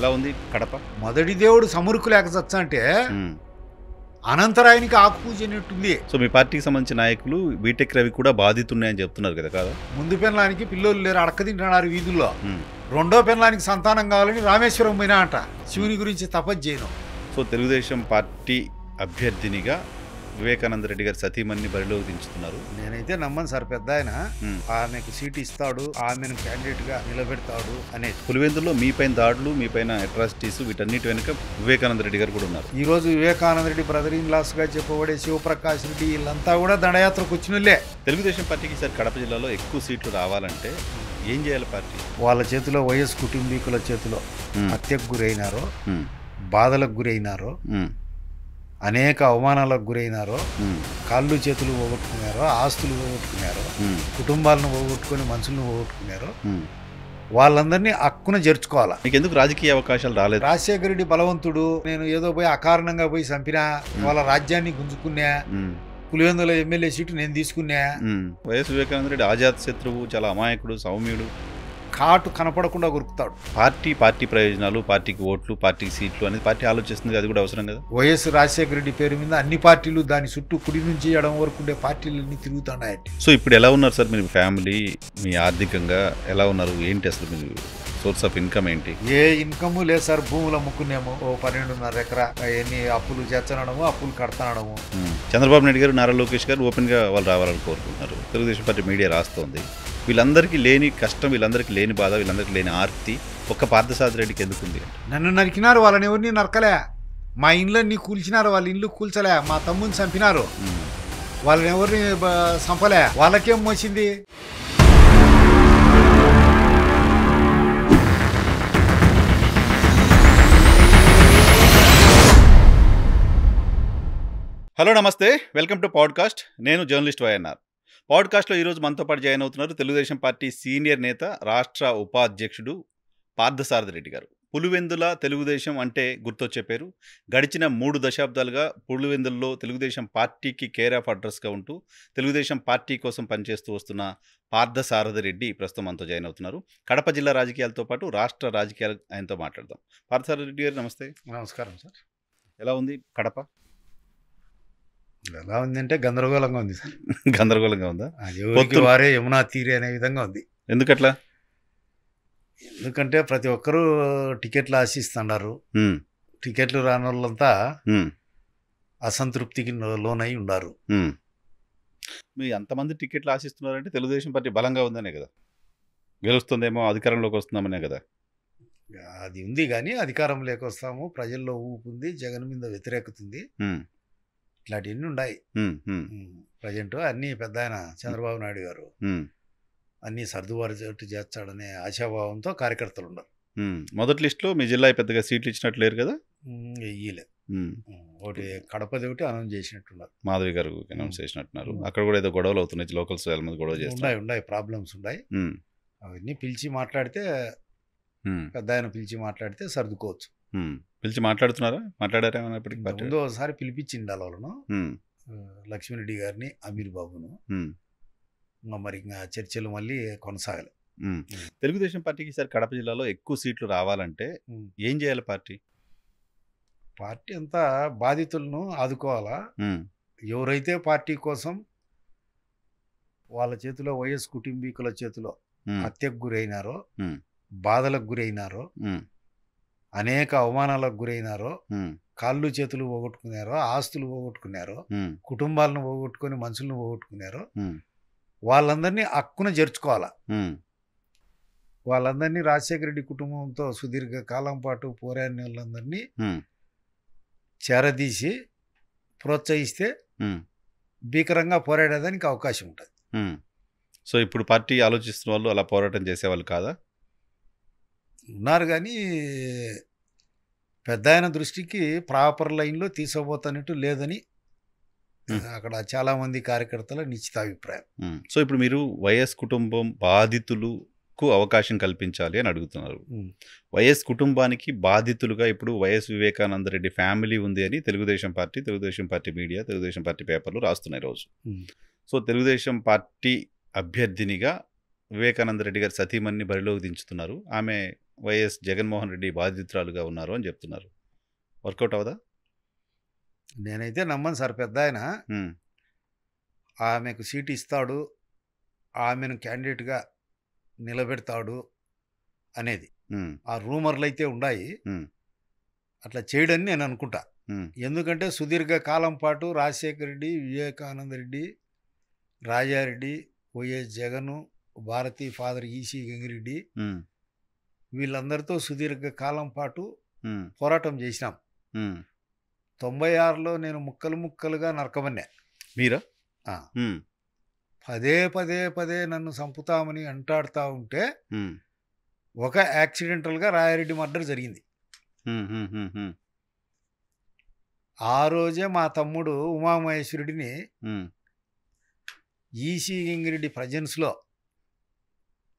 ఎలా ఉంది కడప మొదటి దేవుడు సమురుకు లేక చచ్చంటే అనంతరాయనికి ఆకుపూజనట్టుంది సో మీ పార్టీకి సంబంధించిన నాయకులు బీటెక్ రవి కూడా బాధితున్నాయని చెప్తున్నారు కదా కాదు ముందు పెన్లానికి పిల్లోలు లేరు అడక్క తింటున్నారు వీధుల్లో రెండో పెన్లానికి సంతానం కావాలని రామేశ్వరం పోయినా అంట శివుని గురించి తపజ్ చేయను సో తెలుగుదేశం పార్టీ అభ్యర్థినిగా వివేకానంద రెడ్డి గారు సతీమణిని బరిలోకి దించుతున్నారు నేనైతే నమ్మను సార్ పెద్ద ఆయన ఆమెకు సీట్ ఇస్తాడు ఆమెను క్యాండిడేట్ గా నిలబెడతాడు అనే పులివెందులో మీ పైన దాడులు మీ పైన అట్రాసిటీస్ వీటన్నిటి వెనుక వివేకానంద రెడ్డి గారు కూడా ఉన్నారు ఈ రోజు Vivekananda Reddy brother in laws గా చెప్పబడే శివప్రకాష్ రెడ్డి వీళ్ళంతా కూడా దండయాత్రకు వచ్చినలే తెలుగుదేశం పార్టీకి సార్ కడప జిల్లాలో ఎక్కువ సీట్లు రావాలంటే ఏం చేయాలి పార్టీ వాళ్ళ చేతిలో వైఎస్ కుటుంబీకుల చేతిలో హత్యకు గురైనారో బాధలకు గురైనారో అనేక అవమానాలకు గురైనారో కాళ్ళు చేతులు పోగొట్టుకున్నారో ఆస్తులు పోగొట్టుకున్నారో కుటుంబాలను పోగొట్టుకుని మనుషులను పోగొట్టుకున్నారో వాళ్ళందరినీ అక్కున జరుచుకోవాలి ఎందుకు రాజకీయ అవకాశాలు రాలేదు రాజశేఖర రెడ్డి బలవంతుడు నేను ఏదో పోయి అకారణంగా పోయి చంపినా వాళ్ళ రాజ్యాన్ని గుంజుకున్నా పులివెందుల ఎమ్మెల్యే సీటు నేను తీసుకున్నా వైఎస్ వివేకానంద రెడ్డి ఆజాత్ శత్రువు చాలా అమాయకుడు సౌమ్యుడు కాటు కనపడకుండా గురుకుతాడు పార్టీ పార్టీ ప్రయోజనాలు పార్టీకి ఓట్లు పార్టీకి సీట్లు అనేది పార్టీ ఆలోచిస్తుంది అది కూడా అవసరం కదా వైఎస్ రాజశేఖర రెడ్డి పేరు మీద అన్ని పార్టీలు దాని చుట్టూ కుడి నుంచి ఎడం వరకు ఉండే పార్టీలన్నీ తిరుగుతున్నాయండి సో ఇప్పుడు ఎలా ఉన్నారు సార్ మీరు ఫ్యామిలీ మీ ఆర్థికంగా ఎలా ఉన్నారు ఏంటి అసలు మీరు సోర్స్ ఆఫ్ ఇన్కమ్ ఏంటి ఏ ఇన్కమ్ లేదు సార్ భూములు అమ్ముకున్నాము ఓ పన్నెండున్నర ఎకరా ఎన్ని అప్పులు చేర్చనడము అప్పులు కడతనడము చంద్రబాబు నాయుడు గారు నారా లోకేష్ గారు ఓపెన్ గా వాళ్ళు రావాలని కోరుకుంటున్నారు తెలుగుదేశం పార్టీ మీడియా రాస్తోంది వీళ్ళందరికీ లేని కష్టం వీళ్ళందరికీ లేని బాధ వీళ్ళందరికీ లేని ఆర్తి ఒక్క పార్థసాది రెడ్డికి ఎందుకుంది నన్ను నరికినారు వాళ్ళని ఎవరిని నరకలే మా ఇండ్లన్నీ కూల్చినారు వాళ్ళ ఇండ్లు కూల్చలే మా తమ్ముని చంపినారు వాళ్ళని ఎవరిని చంపలే వాళ్ళకేం మోసింది హలో నమస్తే వెల్కమ్ టు పాడ్కాస్ట్ నేను జర్నలిస్ట్ వైఎన్ఆర్ పాడ్కాస్ట్లో ఈరోజు మనతో పాటు జాయిన్ అవుతున్నారు తెలుగుదేశం పార్టీ సీనియర్ నేత రాష్ట్ర ఉపాధ్యక్షుడు పార్థసారథిరెడ్డి రెడ్డి గారు పులివెందుల తెలుగుదేశం అంటే గుర్తొచ్చే పేరు గడిచిన మూడు దశాబ్దాలుగా పులివెందుల్లో తెలుగుదేశం పార్టీకి కేర్ ఆఫ్ అడ్రస్గా ఉంటూ తెలుగుదేశం పార్టీ కోసం పనిచేస్తూ వస్తున్న పార్థసారథి రెడ్డి ప్రస్తుతం మనతో జాయిన్ అవుతున్నారు కడప జిల్లా రాజకీయాలతో పాటు రాష్ట్ర రాజకీయాలు ఆయనతో మాట్లాడదాం పార్థసారథి రెడ్డి గారు నమస్తే నమస్కారం సార్ ఎలా ఉంది కడప ఎలా ఉందంటే గందరగోళంగా ఉంది సార్ గందరగోళంగా ఉందా అది వారే యమునా తీరే అనే విధంగా ఉంది ఎందుకట్లా ఎందుకంటే ప్రతి ఒక్కరూ టికెట్లు ఆశిస్తున్నారు టికెట్లు రాని వాళ్ళంతా అసంతృప్తికి లోనై ఉన్నారు మీ ఎంతమంది టికెట్లు ఆశిస్తున్నారంటే తెలుగుదేశం పార్టీ బలంగా ఉందనే కదా గెలుస్తుందేమో అధికారంలోకి వస్తున్నామనే కదా అది ఉంది కానీ అధికారం లేకొస్తాము ప్రజల్లో ఊపు ఉంది జగన్ మీద వ్యతిరేకత ఉంది ఇట్లాంటివన్నీ ఉన్నాయి ప్రజెంట్ అన్ని పెద్ద ఆయన చంద్రబాబు నాయుడు గారు అన్నీ సర్దుబాటు చేస్తాడనే ఆశాభావంతో కార్యకర్తలు ఉన్నారు మొదటి లిస్టులో మీ జిల్లా పెద్దగా సీట్లు ఇచ్చినట్టు లేరు కదా ఇయ్యలే ఒకటి కడపది ఒకటి అనౌన్స్ చేసినట్టున్నారు మాధవి గారు అనౌన్స్ చేసినట్టున్నారు అక్కడ కూడా ఏదో గొడవలు అవుతున్నాయి లోకల్స్ చాలా మంది గొడవ ఉన్నాయి ఉన్నాయి ప్రాబ్లమ్స్ ఉన్నాయి అవన్నీ పిలిచి మాట్లాడితే పెద్ద ఆయన పిలిచి మాట్లాడితే సర్దుకోవచ్చు పిలిచి మాట్లాడుతున్నారా మాట్లాడారా ఏమైనప్పటికీ ఒకసారి పిలిపించింది వాళ్ళను లక్ష్మీరెడ్డి గారిని అమీర్ బాబును మరి ఇంకా చర్చలు మళ్ళీ కొనసాగలే తెలుగుదేశం పార్టీకి సార్ కడప జిల్లాలో ఎక్కువ సీట్లు రావాలంటే ఏం చేయాలి పార్టీ పార్టీ అంతా బాధితులను ఆదుకోవాలా ఎవరైతే పార్టీ కోసం వాళ్ళ చేతిలో వైఎస్ కుటుంబీకుల చేతిలో హత్యకు గురైనారో బాధలకు గురైనారో అనేక అవమానాలకు గురైనారో కాళ్ళు చేతులు పోగొట్టుకున్నారో ఆస్తులు పోగొట్టుకున్నారో కుటుంబాలను పోగొట్టుకొని మనుషులను పోగొట్టుకున్నారో వాళ్ళందరినీ అక్కున జరుచుకోవాలా వాళ్ళందరినీ రాజశేఖర రెడ్డి కుటుంబంతో సుదీర్ఘ కాలం పాటు పోరాడిన వాళ్ళందరినీ చేరదీసి ప్రోత్సహిస్తే భీకరంగా పోరాడేదానికి అవకాశం ఉంటుంది సో ఇప్పుడు పార్టీ ఆలోచిస్తున్న వాళ్ళు అలా పోరాటం చేసేవాళ్ళు కాదా ఉన్నారు కానీ పెద్ద ఆయన దృష్టికి ప్రాపర్ లైన్లో తీసుకోబోతానట్టు లేదని అక్కడ చాలామంది కార్యకర్తల నిశ్చితాభిప్రాయం సో ఇప్పుడు మీరు వైఎస్ కుటుంబం బాధితులకు అవకాశం కల్పించాలి అని అడుగుతున్నారు వైఎస్ కుటుంబానికి బాధితులుగా ఇప్పుడు వైఎస్ వివేకానంద రెడ్డి ఫ్యామిలీ ఉంది అని Telugu Desam party Telugu Desam party media Telugu Desam party పేపర్లు రాస్తున్నాయి రోజు సో తెలుగుదేశం పార్టీ అభ్యర్థినిగా వివేకానంద రెడ్డి గారి సతీమణిని బరిలోకి దించుతున్నారు ఆమె వైఎస్ జగన్మోహన్ రెడ్డి బాధితురాలుగా ఉన్నారు అని చెప్తున్నారు వర్కౌట్ అవదా నేనైతే నమ్మను సార్ పెద్ద ఆయన ఆమెకు సీట్ ఇస్తాడు ఆమెను క్యాండిడేట్గా నిలబెడతాడు అనేది ఆ రూమర్లు అయితే ఉన్నాయి అట్లా చేయడని నేను అనుకుంటా ఎందుకంటే సుదీర్ఘ కాలం పాటు Rajasekhara Reddy Vivekananda Reddy Raja Reddy YS Jagan Bharathi father EC Gangi Reddy వీళ్ళందరితో సుదీర్ఘ కాలం పాటు పోరాటం చేసినాం తొంభై ఆరులో నేను ముక్కలు ముక్కలుగా నరకమన్నా మీరా పదే పదే పదే నన్ను చంపుతామని అంటాడుతా ఉంటే ఒక యాక్సిడెంటల్గా రాయారెడ్డి మర్డర్ జరిగింది ఆ రోజే మా తమ్ముడు ఉమామహేశ్వరుడిని ఈసీ గింగిరెడ్డి ప్రజెన్స్లో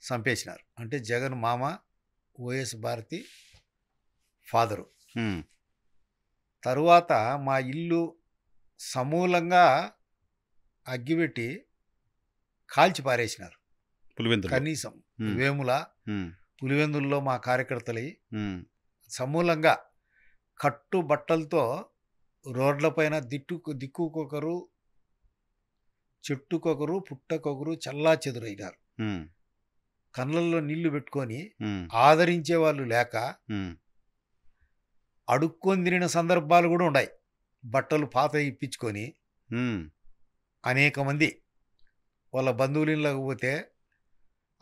చంపేసినారు అంటే జగన్ మామ ఓఎస్ భారతి ఫాదరు తరువాత మా ఇల్లు సమూలంగా అగ్గిపెట్టి కాల్చి పారేసినారు కనీసం వేముల పులివెందుల్లో మా కార్యకర్తలు సమూలంగా కట్టు బట్టలతో రోడ్లపైన దిట్టు దిక్కుకొకరు చెట్టుకొకరు పుట్టకొకరు చల్లా చెదురైనారు కళ్ళల్లో నీళ్లు పెట్టుకొని ఆదరించే వాళ్ళు లేక అడుక్కొని తిరిగిన సందర్భాలు కూడా ఉన్నాయి బట్టలు పాత ఇప్పించుకొని అనేక మంది వాళ్ళ బంధువులు పోతే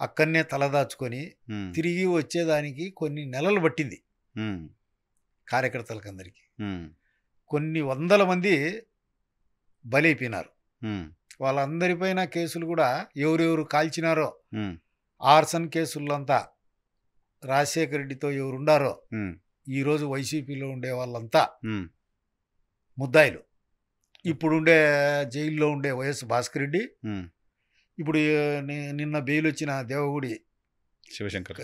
అక్కడనే తలదాచుకొని తిరిగి వచ్చేదానికి కొన్ని నెలలు పట్టింది అందరికీ కొన్ని వందల మంది బలైపోయినారు వాళ్ళందరిపైన కేసులు కూడా ఎవరెవరు కాల్చినారో ఆర్సన్ కేసుల్లంతా రాజశేఖర రెడ్డితో ఎవరుండారో ఈరోజు వైసీపీలో ఉండే వాళ్ళంతా ముద్దాయిలు ఇప్పుడుండే జైల్లో ఉండే వైఎస్ భాస్కర్ రెడ్డి ఇప్పుడు నిన్న బెయిల్ వచ్చిన దేవగుడి శివశంకర్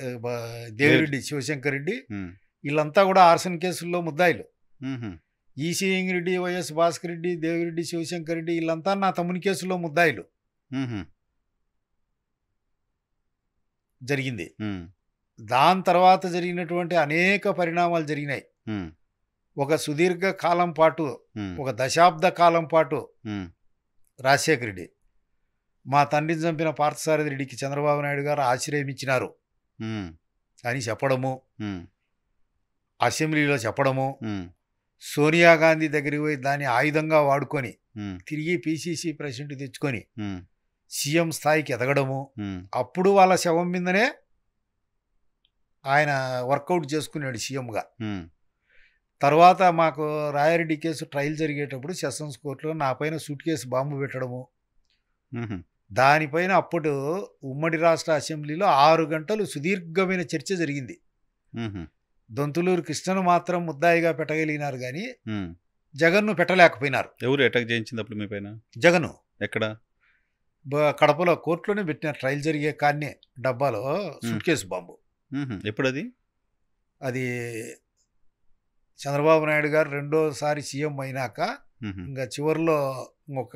దేవిరెడ్డి శివశంకర్ రెడ్డి వీళ్ళంతా కూడా ఆర్సన్ కేసుల్లో ముద్దాయిలు ఈసీ రెడ్డి వైఎస్ భాస్కర్ రెడ్డి దేవిరెడ్డి శివశంకర్ రెడ్డి వీళ్ళంతా నా తమ్ముని కేసులో ముద్దాయిలు జరిగింది దాని తర్వాత జరిగినటువంటి అనేక పరిణామాలు జరిగినాయి ఒక సుదీర్ఘ కాలం పాటు ఒక దశాబ్ద కాలం పాటు రాజశేఖర రెడ్డి మా తండ్రిని చంపిన పార్థసారథి రెడ్డికి చంద్రబాబు నాయుడు గారు ఆశ్రయం ఇచ్చినారు అని చెప్పడము అసెంబ్లీలో చెప్పడము సోనియా గాంధీ దగ్గరికి పోయి దాన్ని ఆయుధంగా వాడుకొని తిరిగి పిసిసి ప్రెసిడెంట్ తెచ్చుకొని సీఎం స్థాయికి ఎదగడము అప్పుడు వాళ్ళ శవం మీదనే ఆయన వర్కౌట్ చేసుకున్నాడు సీఎంగా తర్వాత మాకు రాయారెడ్డి కేసు ట్రయల్ జరిగేటప్పుడు సెషన్స్ కోర్టులో నా పైన సూట్ కేసు బాంబు పెట్టడము దానిపైన అప్పుడు ఉమ్మడి రాష్ట్ర అసెంబ్లీలో ఆరు గంటలు సుదీర్ఘమైన చర్చ జరిగింది దొంతులూరు కృష్ణను మాత్రం ముద్దాయిగా పెట్టగలిగినారు కానీ జగన్ను పెట్టలేకపోయినారు ఎవరు అటాక్ చేయించింది అప్పుడు మీ పైన జగను ఎక్కడ కడపలో కోర్టులోనే పెట్టిన ట్రయల్ జరిగే కానీ డబ్బాలో సూట్ కేసు బాంబు ఎప్పుడది అది చంద్రబాబు నాయుడు గారు రెండోసారి సీఎం అయినాక ఇంకా చివరిలో ఒక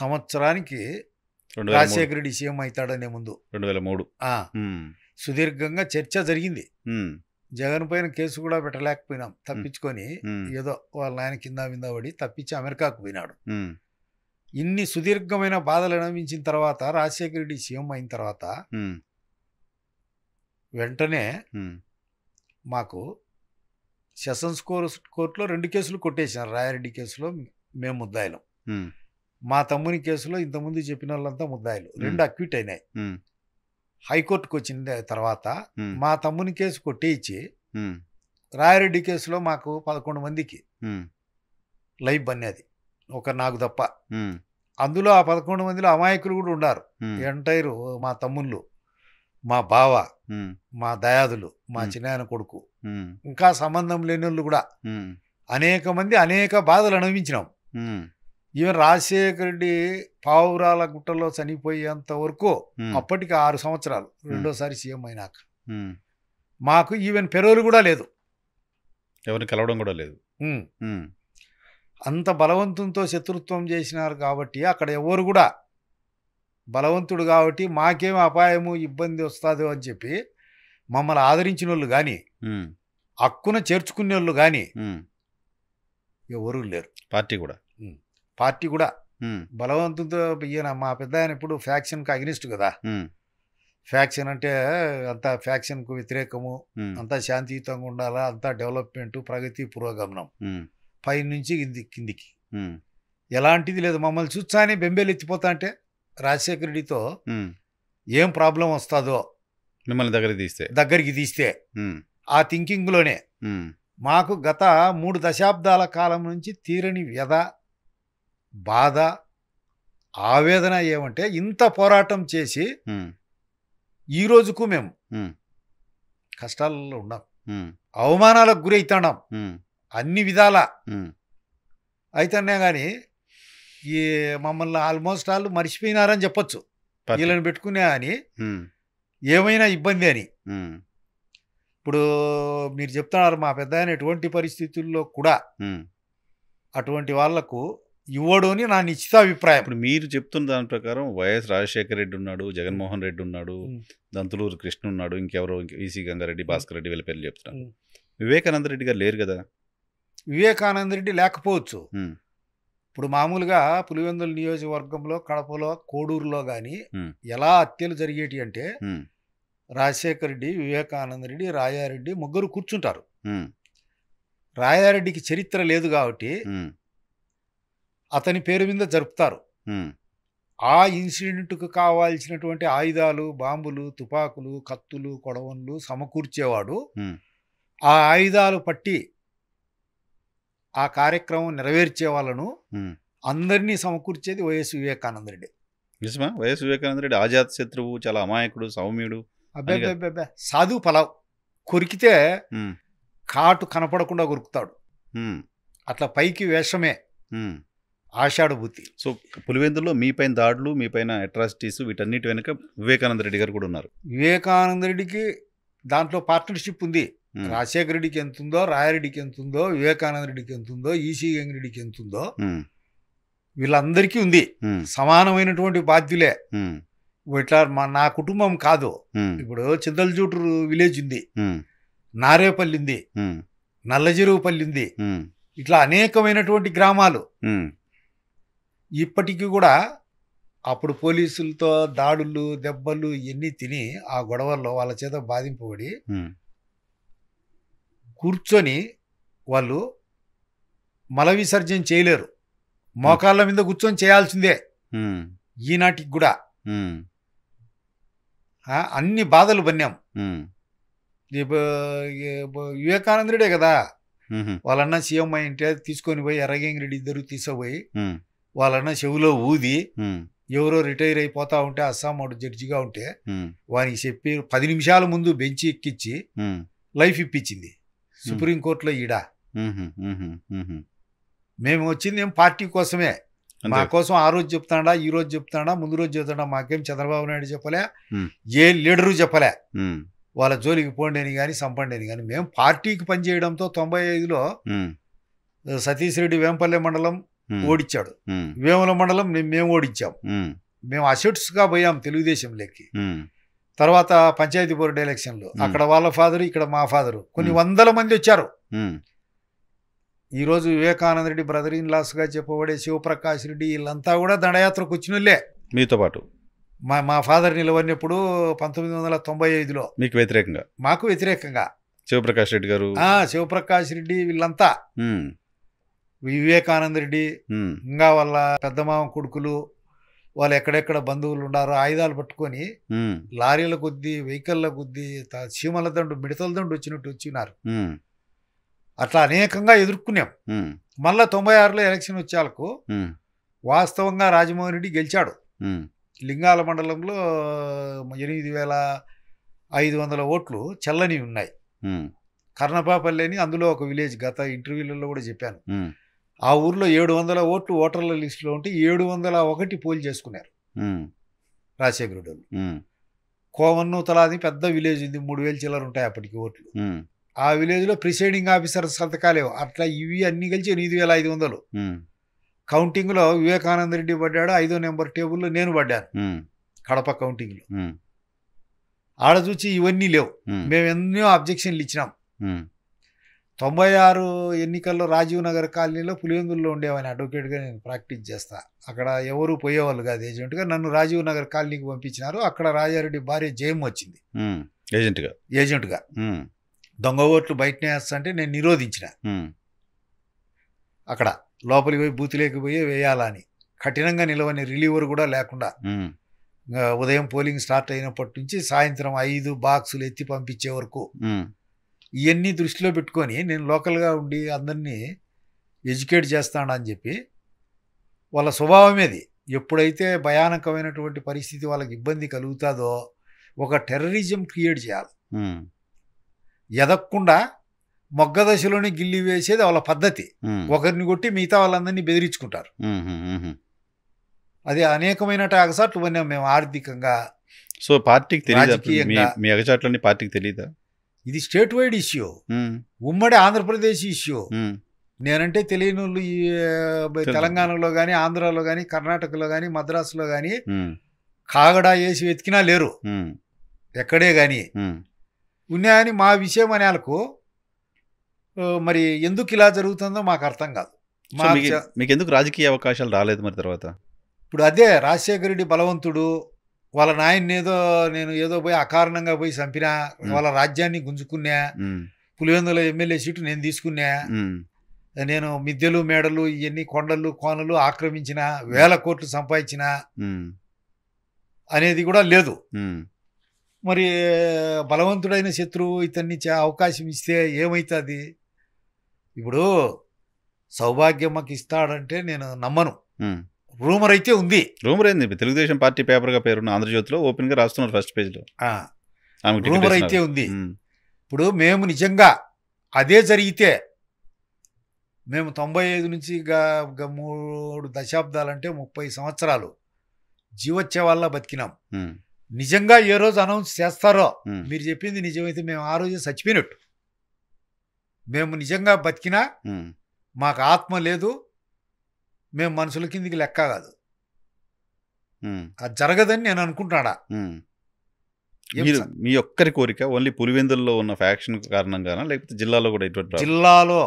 సంవత్సరానికి రాజశేఖర రెడ్డి సీఎం అవుతాడనే ముందు రెండు వేల మూడు సుదీర్ఘంగా చర్చ జరిగింది జగన్ పైన కేసు కూడా పెట్టలేకపోయినాం తప్పించుకొని ఏదో వాళ్ళ నాయన కింద విందా పడి తప్పించి అమెరికాకు పోయినాడు ఇన్ని సుదీర్ఘమైన బాధలు అనుభవించిన తర్వాత రాజశేఖర రెడ్డి సీఎం అయిన తర్వాత వెంటనే మాకు సెషన్స్ కోర్టులో రెండు కేసులు కొట్టేశారు రాయారెడ్డి కేసులో మేము ముద్దాయిలం మా తమ్ముని కేసులో ఇంతకుముందు చెప్పిన వాళ్ళంతా ముద్దాయిలు రెండు అక్విట్ అయినాయి హైకోర్టుకు వచ్చిన తర్వాత మా తమ్ముని కేసు కొట్టేయించి రాయారెడ్డి కేసులో మాకు పదకొండు మందికి లైఫ్ బన్నేది ఒక నాకు తప్ప అందులో ఆ పదకొండు మందిలో అమాయకులు కూడా ఉన్నారు ఎంటైర్ మా తమ్ముళ్ళు మా బావ మా దయాదులు మా చిన్నాయన కొడుకు ఇంకా సంబంధం లేని వాళ్ళు కూడా అనేక మంది అనేక బాధలు అనుభవించినాం ఈవెన్ రాజశేఖర రెడ్డి పావురాల గుట్టలో చనిపోయేంత వరకు అప్పటికి ఆరు సంవత్సరాలు రెండోసారి సీఎం అయినాక మాకు ఈవెన్ పెరోలు కూడా లేదు ఎవరిని కలవడం కూడా లేదు అంత బలవంతంతో శత్రుత్వం చేసినారు కాబట్టి అక్కడ ఎవరు కూడా బలవంతుడు కాబట్టి మాకేం అపాయము ఇబ్బంది వస్తుందో అని చెప్పి మమ్మల్ని ఆదరించిన వాళ్ళు కానీ హక్కున చేర్చుకునే వాళ్ళు కానీ ఎవరు లేరు పార్టీ కూడా పార్టీ కూడా బలవంతంతో ఈయన మా పెద్ద ఆయన ఇప్పుడు ఫ్యాక్షన్కి అగ్నిస్ట్ కదా ఫ్యాక్షన్ అంటే అంతా ఫ్యాక్షన్కు వ్యతిరేకము అంతా శాంతియుతంగా ఉండాలా అంతా డెవలప్మెంట్ ప్రగతి పురోగమనం పై నుంచి కింది కిందికి ఎలాంటిది లేదు మమ్మల్ని చూచాని బెంబేలు ఎత్తిపోతా అంటే రాజశేఖర రెడ్డితో ఏం ప్రాబ్లం వస్తుందో మిమ్మల్ని దగ్గర తీస్తే దగ్గరికి తీస్తే ఆ థింకింగ్లోనే మాకు గత మూడు దశాబ్దాల కాలం నుంచి తీరని వ్యధ బాధ ఆవేదన ఏమంటే ఇంత పోరాటం చేసి ఈ రోజుకు మేము కష్టాల్లో ఉన్నాం అవమానాలకు గురవుతున్నాం అన్ని విధాల అయితేనే కానీ ఈ మమ్మల్ని ఆల్మోస్ట్ వాళ్ళు మర్చిపోయినారని చెప్పొచ్చు వీళ్ళని పెట్టుకునే అని ఏమైనా ఇబ్బంది అని ఇప్పుడు మీరు చెప్తున్నారు మా పెద్ద ఆయన ఎటువంటి పరిస్థితుల్లో కూడా అటువంటి వాళ్లకు ఇవ్వడు అని నా నిశ్చిత అభిప్రాయం ఇప్పుడు మీరు చెప్తున్న దాని ప్రకారం వైఎస్ రాజశేఖర రెడ్డి ఉన్నాడు జగన్మోహన్ రెడ్డి ఉన్నాడు దంతులూరు కృష్ణ ఉన్నాడు ఇంకెవరో ఈసీ గంగారెడ్డి భాస్కర్ రెడ్డి వీళ్ళ పేర్లు చెప్తున్నారు వివేకానంద రెడ్డి గారు లేరు కదా వివేకానంద రెడ్డి లేకపోవచ్చు ఇప్పుడు మామూలుగా పులివెందుల నియోజకవర్గంలో కడపలో కోడూరులో కానీ ఎలా హత్యలు జరిగేటి అంటే రాజశేఖర రెడ్డి వివేకానంద రెడ్డి రాయారెడ్డి ముగ్గురు కూర్చుంటారు రాయారెడ్డికి చరిత్ర లేదు కాబట్టి అతని పేరు మీద జరుపుతారు ఆ ఇన్సిడెంట్కు కావాల్సినటువంటి ఆయుధాలు బాంబులు తుపాకులు కత్తులు కొడవన్లు సమకూర్చేవాడు ఆ ఆయుధాలు పట్టి ఆ కార్యక్రమం నెరవేర్చే వాళ్ళను అందరినీ సమకూర్చేది వైఎస్ వివేకానంద రెడ్డి నిజమా వైఎస్ వివేకానంద రెడ్డి ఆజాత్ శత్రువు చాలా అమాయకుడు సౌమ్యుడు అబ్బాయి సాధు పలావ్ కొరికితే కాటు కనపడకుండా కొరుకుతాడు అట్లా పైకి వేషమే ఆషాఢ బుద్ధి సో మీ పైన దాడులు మీపైన అట్రాసిటీస్ వీటన్నిటి వెనుక వివేకానంద రెడ్డి గారు కూడా ఉన్నారు వివేకానంద రెడ్డికి దాంట్లో పార్ట్నర్షిప్ ఉంది రాజశేఖర రెడ్డికి ఎంత ఉందో రాయారెడ్డికి ఎంత ఉందో వివేకానంద రెడ్డికి ఎంత ఉందో ఈసీ గంగిరెడ్డికి ఎంత ఉందో వీళ్ళందరికీ ఉంది సమానమైనటువంటి బాధ్యులే ఇట్లా మా నా కుటుంబం కాదు ఇప్పుడు చింతలజూటూరు విలేజ్ ఉంది నారేపల్లి ఉంది నల్లజెరువుపల్లి ఉంది ఇట్లా అనేకమైనటువంటి గ్రామాలు ఇప్పటికీ కూడా అప్పుడు పోలీసులతో దాడులు దెబ్బలు ఇవన్నీ తిని ఆ గొడవల్లో వాళ్ళ చేత బాధింపబడి కూర్చొని వాళ్ళు మల విసర్జన చేయలేరు మోకాళ్ళ మీద కూర్చొని చేయాల్సిందే ఈనాటికి కూడా అన్ని బాధలు పన్నాం వివేకానందుడే కదా వాళ్ళన్న సీఎం అయింటే తీసుకొని పోయి ఎర్రగేంగిరెడ్డి ఇద్దరు తీసుకుపోయి వాళ్ళన్న చెవిలో ఊది ఎవరో రిటైర్ అయిపోతా ఉంటే అస్సాం వాడు జడ్జిగా ఉంటే వానికి చెప్పి పది నిమిషాల ముందు బెంచి ఎక్కించి లైఫ్ ఇప్పించింది సుప్రీంకోర్టులో ఈడా మేము వచ్చింది ఏం పార్టీ కోసమే మా కోసం ఆ రోజు చెప్తాడా ఈ రోజు చెప్తాడా ముందు రోజు చెప్తాడా మాకేం చంద్రబాబు నాయుడు చెప్పలే ఏ లీడరు చెప్పలే వాళ్ళ జోలికి పోండేని కానీ సంపండేని కానీ మేము పార్టీకి పనిచేయడంతో తొంభై ఐదులో సతీష్ రెడ్డి వేంపల్లె మండలం ఓడించాడు వేముల మండలం మేము ఓడించాం మేము అసెట్స్గా పోయాం తెలుగుదేశం లెక్కి తర్వాత పంచాయతీ బోర్డు ఎలక్షన్లు అక్కడ వాళ్ళ ఫాదరు ఇక్కడ మా ఫాదరు కొన్ని వందల మంది వచ్చారు ఈరోజు వివేకానంద రెడ్డి బ్రదర్ ఇన్ లాస్గా చెప్పబడే శివప్రకాశ్ రెడ్డి వీళ్ళంతా కూడా దండయాత్రకు వచ్చినోళ్ళే మీతో పాటు మా మా ఫాదర్ నిలబడినప్పుడు పంతొమ్మిది వందల తొంభై ఐదులో మీకు వ్యతిరేకంగా మాకు వ్యతిరేకంగా శివప్రకాష్ రెడ్డి గారు శివప్రకాష్ రెడ్డి వీళ్ళంతా వివేకానంద రెడ్డి ఇంకా వాళ్ళ పెద్దమామ కొడుకులు వాళ్ళు ఎక్కడెక్కడ బంధువులు ఉన్నారో ఆయుధాలు పట్టుకొని లారీల కొద్దీ వెహికల్ల కొద్దీ చీమల దండు మిడతల దండు వచ్చినట్టు వచ్చినారు అట్లా అనేకంగా ఎదుర్కొన్నాం మళ్ళా తొంభై ఆరులో ఎలక్షన్ వచ్చేలకు వాస్తవంగా రాజమోహన్ రెడ్డి గెలిచాడు లింగాల మండలంలో ఎనిమిది వేల ఐదు వందల ఓట్లు చల్లని ఉన్నాయి కర్ణపాపల్లి అని అందులో ఒక విలేజ్ గత ఇంటర్వ్యూలలో కూడా చెప్పాను ఆ ఊర్లో ఏడు వందల ఓట్లు ఓటర్ల లిస్టులో ఉంటే ఏడు వందల ఒకటి పోల్ చేసుకున్నారు రాజశేఖరుడు తలాది పెద్ద విలేజ్ ఉంది మూడు వేలు చిల్లర ఉంటాయి అప్పటికి ఓట్లు ఆ విలేజ్లో ప్రిసైడింగ్ ఆఫీసర్ సంతకాలేవు అట్లా ఇవి అన్ని కలిసి ఎనిమిది వేల ఐదు వందలు కౌంటింగ్లో వివేకానంద రెడ్డి పడ్డాడు ఐదో నెంబర్ టేబుల్లో నేను పడ్డాను కడప కౌంటింగ్లో ఆడ చూసి ఇవన్నీ లేవు మేము ఎన్నో అబ్జెక్షన్లు ఇచ్చినాం తొంభై ఆరు ఎన్నికల్లో రాజీవ్ నగర్ కాలనీలో పులివెందుల్లో ఉండేవాని అడ్వకేట్గా నేను ప్రాక్టీస్ చేస్తా అక్కడ ఎవరు పోయేవాళ్ళు కాదు ఏజెంట్గా నన్ను రాజీవ్ నగర్ కాలనీకి పంపించినారు అక్కడ రాజారెడ్డి భార్య జయం వచ్చింది ఏజెంట్గా ఏజెంట్గా దొంగ ఓట్లు బయటనే వేస్తా అంటే నేను నిరోధించిన అక్కడ లోపలికి పోయి బూతులేకి పోయి వేయాలని కఠినంగా నిలవని రిలీవర్ కూడా లేకుండా ఉదయం పోలింగ్ స్టార్ట్ అయినప్పటి నుంచి సాయంత్రం ఐదు బాక్సులు ఎత్తి పంపించే వరకు ఇవన్నీ దృష్టిలో పెట్టుకొని నేను లోకల్గా ఉండి అందరినీ ఎడ్యుకేట్ చేస్తానని చెప్పి వాళ్ళ స్వభావమేది ఎప్పుడైతే భయానకమైనటువంటి పరిస్థితి వాళ్ళకి ఇబ్బంది కలుగుతుందో ఒక టెర్రరిజం క్రియేట్ చేయాలి ఎదక్కుండా మొగ్గ దశలోనే గిల్లి వేసేది వాళ్ళ పద్ధతి ఒకరిని కొట్టి మిగతా వాళ్ళందరినీ బెదిరించుకుంటారు అది అనేకమైన అగసాట్లు మేము ఆర్థికంగా సో పార్టీకి తెలియదు మీ అగచాట్లన్నీ పార్టీకి తెలియదా ఇది స్టేట్ వైడ్ ఇష్యూ ఉమ్మడి ఆంధ్రప్రదేశ్ ఇష్యూ నేనంటే తెలియని వాళ్ళు తెలంగాణలో కానీ ఆంధ్రాలో కానీ కర్ణాటకలో కానీ మద్రాసులో కానీ కాగడా వేసి వెతికినా లేరు ఎక్కడే కానీ ఉన్నాయని మా విషయం అనే వాళ్ళకు మరి ఎందుకు ఇలా జరుగుతుందో మాకు అర్థం కాదు మీకు ఎందుకు రాజకీయ అవకాశాలు రాలేదు మరి తర్వాత ఇప్పుడు అదే రాజశేఖర రెడ్డి బలవంతుడు వాళ్ళ నాయన్ని ఏదో నేను ఏదో పోయి అకారణంగా పోయి చంపినా వాళ్ళ రాజ్యాన్ని గుంజుకున్నా పులివెందుల ఎమ్మెల్యే సీటు నేను తీసుకున్నా నేను మిద్దెలు మేడలు ఇవన్నీ కొండలు కోనలు ఆక్రమించిన వేల కోట్లు సంపాదించిన అనేది కూడా లేదు మరి బలవంతుడైన శత్రువు ఇతన్ని అవకాశం ఇస్తే ఏమవుతుంది ఇప్పుడు సౌభాగ్యమ్మకి ఇస్తాడంటే నేను నమ్మను రూమర్ అయితే ఉంది రూమర్ ఏంది తెలుగుదేశం పార్టీ పేపర్గా పేరున్న ఆంధ్రజ్యోతిలో ఓపెన్గా రాస్తున్నారు ఫస్ట్ పేజ్లో రూమర్ అయితే ఉంది ఇప్పుడు మేము నిజంగా అదే జరిగితే మేము తొంభై ఐదు నుంచి మూడు దశాబ్దాలంటే ముప్పై సంవత్సరాలు జీవచ్చే వాళ్ళ బతికినాం నిజంగా ఏ రోజు అనౌన్స్ చేస్తారో మీరు చెప్పింది నిజమైతే మేము ఆ రోజే చచ్చిపోయినట్టు మేము నిజంగా బతికినా మాకు ఆత్మ లేదు మేము మనుషుల కిందికి లెక్క కాదు అది జరగదని నేను అనుకుంటున్నాడా మీ ఒక్కరి కోరిక ఓన్లీ పులివెందుల్లో ఉన్న ఫ్యాక్షన్ కారణంగా లేకపోతే జిల్లాలో కూడా ఇటువంటి జిల్లాలో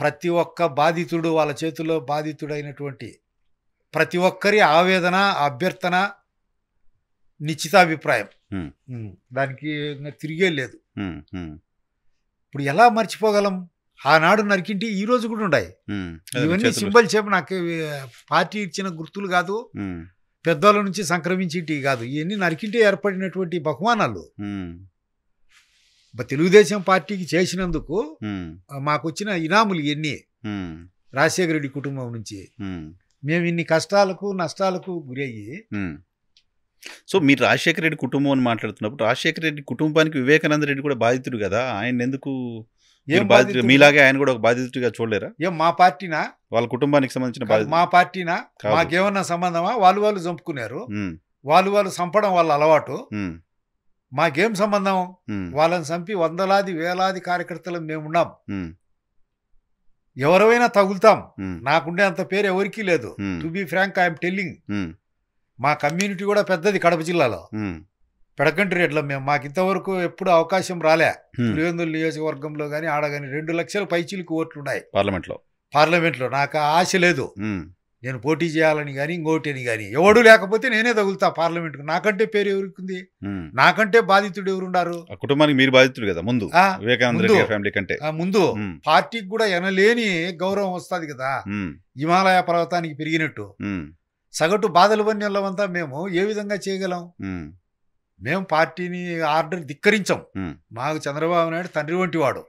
ప్రతి ఒక్క బాధితుడు వాళ్ళ చేతిలో బాధితుడైనటువంటి ప్రతి ఒక్కరి ఆవేదన అభ్యర్థన నిశ్చితాభిప్రాయం దానికి తిరిగే లేదు ఇప్పుడు ఎలా మర్చిపోగలం ఆనాడు నరికింటి ఈ రోజు కూడా ఉన్నాయి ఇవన్నీ సింబల్ చేప నాకు పార్టీ ఇచ్చిన గుర్తులు కాదు పెద్దోళ్ళ నుంచి సంక్రమించేటివి కాదు ఇవన్నీ నరికింటే ఏర్పడినటువంటి బహుమానాలు తెలుగుదేశం పార్టీకి చేసినందుకు మాకు వచ్చిన ఇనాములు ఇవన్నీ రాజశేఖర రెడ్డి కుటుంబం నుంచి మేము ఇన్ని కష్టాలకు నష్టాలకు గురయ్యి సో మీరు రాజశేఖర రెడ్డి కుటుంబం అని మాట్లాడుతున్నప్పుడు రాజశేఖర రెడ్డి కుటుంబానికి వివేకానంద రెడ్డి కూడా బాధితుడు కదా ఆయన ఎందుకు ఏం మీలాగే ఆయన కూడా ఒక బాధితుడిగా చూడలేరా ఏం మా పార్టీనా వాళ్ళ కుటుంబానికి సంబంధించిన మా పార్టీనా మాకేమన్నా సంబంధమా వాళ్ళు వాళ్ళు చంపుకున్నారు వాళ్ళు వాళ్ళు చంపడం వాళ్ళ అలవాటు మాకేం సంబంధం వాళ్ళని చంపి వందలాది వేలాది కార్యకర్తలు మేమున్నాం ఎవరైనా తగులుతాం నాకుండే అంత పేరు ఎవరికీ లేదు to be frank I'm telling మా కమ్యూనిటీ కూడా పెద్దది కడప జిల్లాలో పెడకంటి రేట్లో మేము మాకు ఇంతవరకు ఎప్పుడు అవకాశం రాలే పులివెందుల నియోజకవర్గంలో కానీ ఆడ కానీ రెండు లక్షల పైచీలకు ఓట్లు ఉన్నాయి పార్లమెంట్లో పార్లమెంట్లో నాకు ఆశ లేదు నేను పోటీ చేయాలని కానీ ఇంకోటి అని కానీ ఎవడు లేకపోతే నేనే తగులుతా పార్లమెంట్కు నాకంటే పేరు ఎవరికి నాకంటే బాధితుడు ఎవరున్నారు కుటుంబానికి మీరు బాధితుడు కదా ముందు వివేకానంద ఫ్యామిలీ కంటే ముందు పార్టీకి కూడా ఎనలేని గౌరవం వస్తుంది కదా హిమాలయ పర్వతానికి పెరిగినట్టు సగటు బాధలు పని వెళ్ళమంతా మేము ఏ విధంగా చేయగలం మేము పార్టీని ఆర్డర్ ధిక్కరించాం మాకు చంద్రబాబు నాయుడు తండ్రి వంటి వాడు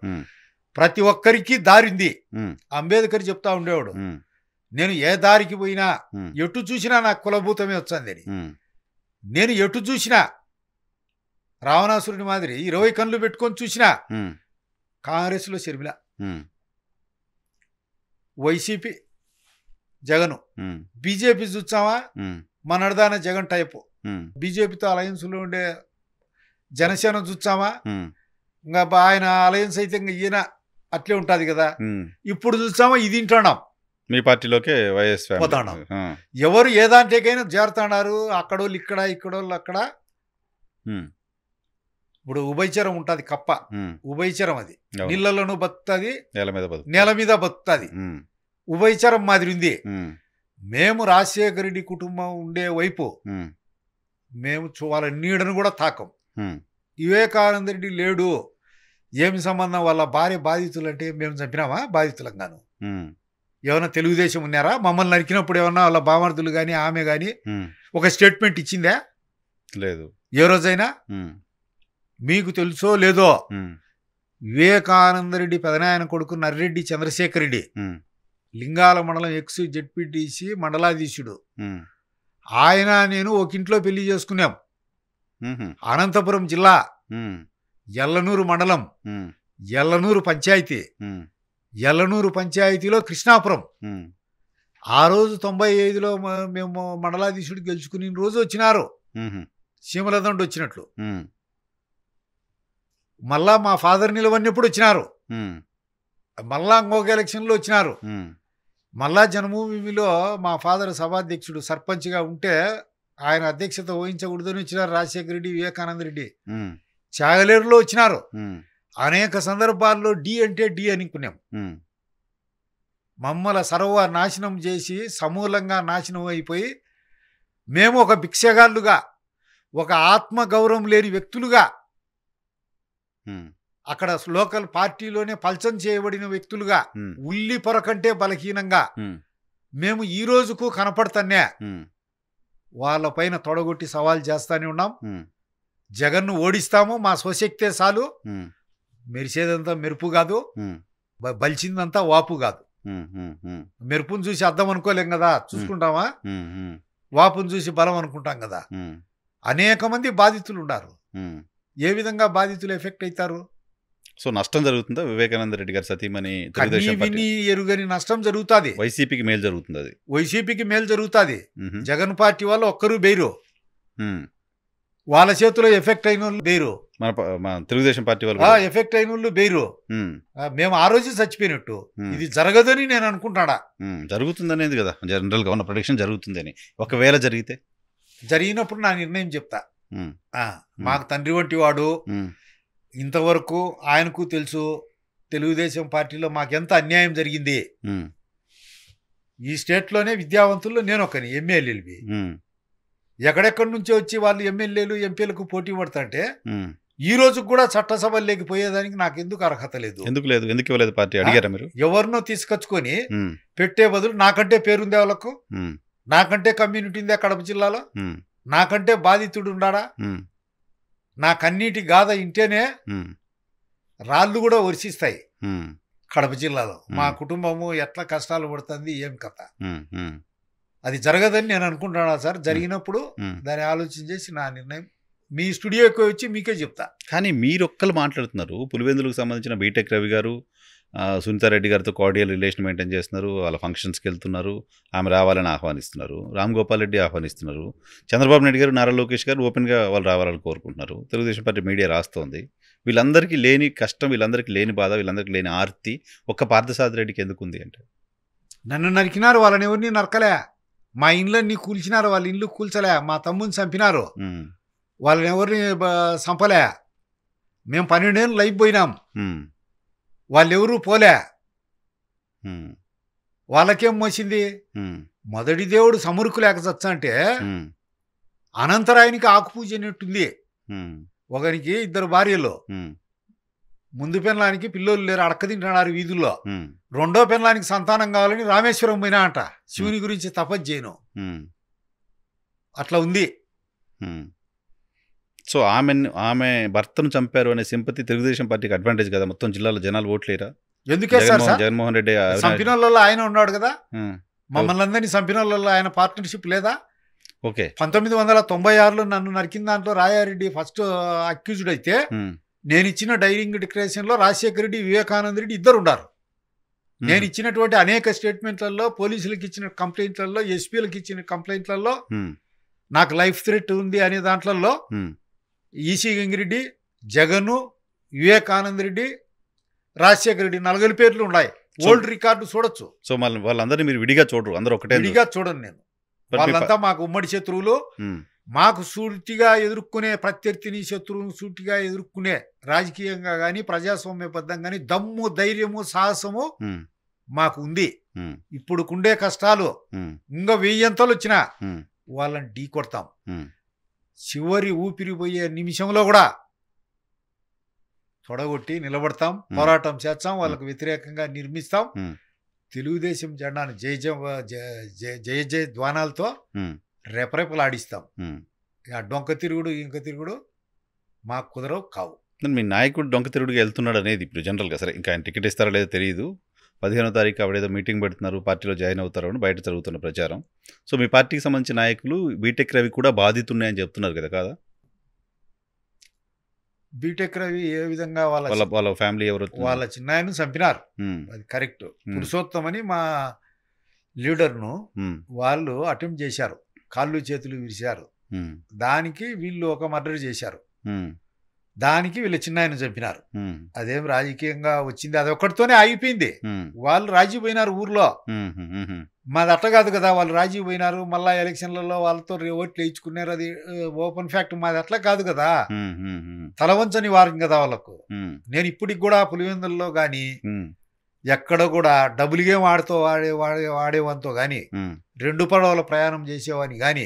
ప్రతి ఒక్కరికి దారింది అంబేద్కర్ చెప్తా ఉండేవాడు నేను ఏ దారికి పోయినా ఎటు చూసినా నాకు కులభూతమే వచ్చింది నేను ఎటు చూసినా రావణాసురుని మాదిరి ఇరవై కళ్ళు పెట్టుకొని చూసినా కాంగ్రెస్లో శర్మిల వైసీపీ జగను బీజేపీ చూచావా మనడదాన జగన్ టైపు బీజేపీతో లో ఉండే జనసేన చూచామా ఇంకా ఆయన అలయన్స్ అయితే ఇంకా ఈయన అట్లే ఉంటుంది కదా ఇప్పుడు చూసామా ఇది ఇంటున్నాం మీ పార్టీలోకే వైఎస్ ఎవరు ఏదాంటికైనా చేరుతాడారు అక్కడోళ్ళు ఇక్కడ ఇక్కడోళ్ళు అక్కడ ఇప్పుడు ఉభయచరం ఉంటుంది కప్ప ఉభయచరం అది నీళ్ళలోనూ బతుతుంది నేల మీద నేల మీద బతుతుంది ఉభయచరం మాదిరి ఉంది మేము రాజశేఖర రెడ్డి కుటుంబం ఉండే వైపు మేము వాళ్ళ నీడను కూడా తాకం వివేకానంద రెడ్డి లేడు ఏమి సంబంధం వాళ్ళ భార్య బాధితులు అంటే మేము చంపినామా బాధితులం గాను ఏమైనా తెలుగుదేశం ఉన్నారా మమ్మల్ని నరికినప్పుడు ఏమన్నా వాళ్ళ బామర్థులు కానీ ఆమె కానీ ఒక స్టేట్మెంట్ ఇచ్చిందా లేదు ఏ రోజైనా మీకు తెలుసో లేదో వివేకానందరెడ్డి పెదనాయన కొడుకు నర్రెడ్డి చంద్రశేఖర్ రెడ్డి లింగాల మండలం ఎక్స్ జెడ్పీటీసీ మండలాధీశుడు ఆయన నేను ఒకింట్లో పెళ్లి చేసుకున్నాం అనంతపురం జిల్లా ఎల్లనూరు మండలం ఎల్లనూరు పంచాయతీ ఎల్లనూరు పంచాయతీలో కృష్ణాపురం ఆ రోజు తొంభై ఐదులో మేము మండలాధీశుడు గెలుచుకుని రోజు వచ్చినారు సీమలదండ వచ్చినట్లు మళ్ళా మా ఫాదర్ నిలవన్నప్పుడు వచ్చినారు మళ్ళా ఇంకొక ఎలక్షన్లో వచ్చినారు మళ్ళా జన్మభూమిలో మా ఫాదర్ సభాధ్యక్షుడు సర్పంచ్గా ఉంటే ఆయన అధ్యక్షత వహించకూడదని వచ్చినారు రాజశేఖర రెడ్డి వివేకానంద రెడ్డి చాగలేరులో వచ్చినారు అనేక సందర్భాల్లో డి అంటే డి అనుకున్నాం మమ్మల సర్వ నాశనం చేసి సమూలంగా నాశనం అయిపోయి మేము ఒక భిక్షగాళ్ళుగా ఒక ఆత్మ గౌరవం లేని వ్యక్తులుగా అక్కడ లోకల్ పార్టీలోనే పల్చం చేయబడిన వ్యక్తులుగా ఉల్లి పొర కంటే బలహీనంగా మేము ఈ రోజుకు కనపడతానే వాళ్ళ పైన తొడగొట్టి సవాల్ చేస్తానే ఉన్నాం జగన్ను ఓడిస్తాము మా స్వశక్తే చాలు మెరిసేదంతా మెరుపు కాదు బలిచిందంతా వాపు కాదు మెరుపును చూసి అర్థం అనుకోలేం కదా చూసుకుంటామా వాపును చూసి బలం అనుకుంటాం కదా అనేక మంది బాధితులు ఉన్నారు ఏ విధంగా బాధితులు ఎఫెక్ట్ అవుతారు సో నష్టం జరుగుతుందా వివేకానంద రెడ్డి గారు సతీమణి తెలుగుదేశం విని ఎరుగని నష్టం జరుగుతుంది వైసీపీకి మేలు జరుగుతుంది అది వైసీపీకి మేలు జరుగుతుంది జగన్ పార్టీ వాళ్ళు ఒక్కరూ బెయిరు వాళ్ళ చేతిలో ఎఫెక్ట్ అయిన వాళ్ళు బెయిరు మన తెలుగుదేశం పార్టీ వాళ్ళు ఎఫెక్ట్ అయిన వాళ్ళు బెయిరు మేము ఆ రోజు చచ్చిపోయినట్టు ఇది జరగదని నేను అనుకుంటాడా అనేది కదా జనరల్గా ఉన్న ప్రొడిక్షన్ జరుగుతుందని ఒకవేళ జరిగితే జరిగినప్పుడు నా నిర్ణయం చెప్తా మాకు తండ్రి వంటి వాడు ఇంతవరకు ఆయనకు తెలుసు తెలుగుదేశం పార్టీలో మాకెంత అన్యాయం జరిగింది ఈ స్టేట్లోనే విద్యావంతుల్లో నేను ఒకని ఎమ్మెల్యేలు ఎక్కడెక్కడి నుంచో వచ్చి వాళ్ళు ఎమ్మెల్యేలు ఎంపీలకు పోటీ పడతాంటే ఈ రోజు కూడా చట్టసభలు లేకపోయేదానికి నాకు ఎందుకు అర్హత లేదు ఎందుకు లేదు ఎందుకు ఇవ్వలేదు పార్టీ అడిగారా మీరు ఎవరినో తీసుకొచ్చుకొని పెట్టే బదులు నాకంటే పేరుంది వాళ్ళకు నాకంటే కమ్యూనిటీ ఉందా కడప జిల్లాలో నాకంటే బాధితుడు ఉన్నాడా నా కన్నీటి గాథ ఇంటేనే రాళ్ళు కూడా వర్షిస్తాయి కడప జిల్లాలో మా కుటుంబము ఎట్లా కష్టాలు పడుతుంది ఏం కథ అది జరగదని నేను అనుకుంటున్నా సార్ జరిగినప్పుడు దాన్ని ఆలోచన చేసి నా నిర్ణయం మీ స్టూడియోకి వచ్చి మీకే చెప్తా కానీ మీరు ఒక్కరు మాట్లాడుతున్నారు పులివెందులకు సంబంధించిన బీటెక్ రవి గారు సునీతారెడ్డి గారితో కార్డియల్ రిలేషన్ మెయింటైన్ చేస్తున్నారు వాళ్ళ ఫంక్షన్స్కి వెళ్తున్నారు ఆమె రావాలని ఆహ్వానిస్తున్నారు రామ్ గోపాల్ రెడ్డి ఆహ్వానిస్తున్నారు చంద్రబాబు నాయుడు గారు నారా లోకేష్ గారు ఓపెన్గా వాళ్ళు రావాలని కోరుకుంటున్నారు తెలుగుదేశం పార్టీ మీడియా రాస్తోంది వీళ్ళందరికీ లేని కష్టం వీళ్ళందరికీ లేని బాధ వీళ్ళందరికీ లేని ఆర్తి ఒక్క పార్థసాది రెడ్డికి ఎందుకు ఉంది అంటే నన్ను నరికినారు వాళ్ళని ఎవరిని నరకలే మా నీ కూల్చినారు వాళ్ళ ఇండ్లు కూల్చలే మా తమ్ముని చంపినారు వాళ్ళని ఎవరిని చంపలే మేము పన్నెండేళ్ళు లైఫ్ పోయినాం వాళ్ళెవరూ పోలే వాళ్ళకేం మోసింది మొదటి దేవుడు సమురుకు లేక చచ్చా అంటే అనంతరాయనికి అనేట్టుంది ఒకరికి ఇద్దరు భార్యలు ముందు పెన్లానికి పిల్లోలు లేరు అడక్క తింటున్నారు వీధుల్లో రెండో పెన్లానికి సంతానం కావాలని రామేశ్వరం పోయినా అంట శివుని గురించి తపజ్జేను చేయను అట్లా ఉంది సో ఆమె ఆమె భర్తను చంపారు అనే సింపతి తెలుగుదేశం పార్టీకి అడ్వాంటేజ్ కదా మొత్తం జిల్లాలో జనాలు ఓట్లేరా ఎందుకే జగన్మోహన్ రెడ్డి చంపిన ఆయన ఉన్నాడు కదా మమ్మల్ని అందరినీ చంపిన ఆయన పార్ట్నర్షిప్ లేదా ఓకే పంతొమ్మిది వందల తొంభై ఆరులో నన్ను నరికిన దాంట్లో రాయారెడ్డి ఫస్ట్ అక్యూజ్డ్ అయితే నేను ఇచ్చిన డైరింగ్ డిక్లరేషన్లో రాజశేఖర రెడ్డి వివేకానంద రెడ్డి ఇద్దరు ఉన్నారు నేను ఇచ్చినటువంటి అనేక స్టేట్మెంట్లలో పోలీసులకు ఇచ్చిన కంప్లైంట్లలో ఎస్పీలకు ఇచ్చిన కంప్లైంట్లలో నాకు లైఫ్ థ్రెట్ ఉంది అనే దాంట్లలో ఈసీ గంగిరెడ్డి జగను వివేకానంద రెడ్డి రాజశేఖర రెడ్డి నలుగురి పేర్లు ఉన్నాయి ఓల్డ్ రికార్డు చూడొచ్చు సో మళ్ళీ వాళ్ళందరినీ మీరు విడిగా చూడరు అందరూ ఒకటే విడిగా చూడండి నేను వాళ్ళంతా మాకు ఉమ్మడి శత్రువులు మాకు సూటిగా ఎదుర్కొనే ప్రత్యర్థిని శత్రువును సూటిగా ఎదుర్కొనే రాజకీయంగా కానీ ప్రజాస్వామ్యబద్ధం కానీ దమ్ము ధైర్యము సాహసము మాకు ఉంది ఇప్పుడు కుండే కష్టాలు ఇంకా వెయ్యంతలు వచ్చినా వాళ్ళని ఢీ కొడతాం చివరి ఊపిరిపోయే నిమిషంలో కూడా తొడగొట్టి నిలబడతాం పోరాటం చేస్తాం వాళ్ళకు వ్యతిరేకంగా నిర్మిస్తాం తెలుగుదేశం జెండాను జయ జయ జయ ధ్వానాలతో ఆడిస్తాం ఆ డొంక తిరుగుడు ఇంక తిరుగుడు మాకు కుదరవు కావు మీ నాయకుడు డొంక తిరుగుడుగా వెళ్తున్నాడు అనేది ఇప్పుడు జనరల్గా సరే ఇంకా ఆయన టికెట్ ఇస్తారో లేదో తెలియదు పదిహేనో తారీఖు ఆవిడేదో మీటింగ్ పెడుతున్నారు పార్టీలో జాయిన్ అవుతారు అని బయట జరుగుతున్న ప్రచారం సో మీ పార్టీకి సంబంధించిన నాయకులు బీటెక్ రవి కూడా బాధితున్నాయని చెప్తున్నారు కదా కాదా బీటెక్ రవి ఏ విధంగా వాళ్ళ వాళ్ళ వాళ్ళ ఫ్యామిలీ ఎవరు వాళ్ళ చిన్నాయను చంపినారు అది కరెక్ట్ పురుషోత్తం అని మా లీడర్ను వాళ్ళు అటెంప్ట్ చేశారు కాళ్ళు చేతులు విరిచారు దానికి వీళ్ళు ఒక మర్డర్ చేశారు దానికి వీళ్ళు చిన్న ఆయన చంపినారు అదేం రాజకీయంగా వచ్చింది అది ఒక్కటితోనే ఆగిపోయింది వాళ్ళు రాజీ పోయినారు ఊర్లో మాది అట్ట కాదు కదా వాళ్ళు రాజీ పోయినారు మళ్ళా ఎలక్షన్లలో వాళ్ళతో ఓట్లు వేయించుకున్నారు అది ఓపెన్ ఫ్యాక్ట్ మాది అట్లా కాదు కదా తలవంచని వారం కదా వాళ్ళకు నేను ఇప్పటికి కూడా పులివెందుల్లో కానీ ఎక్కడ కూడా డబుల్ గేమ్ ఆడుతూ వాడే వాడే ఆడేవానితో కానీ రెండు పడవల ప్రయాణం చేసేవాని కానీ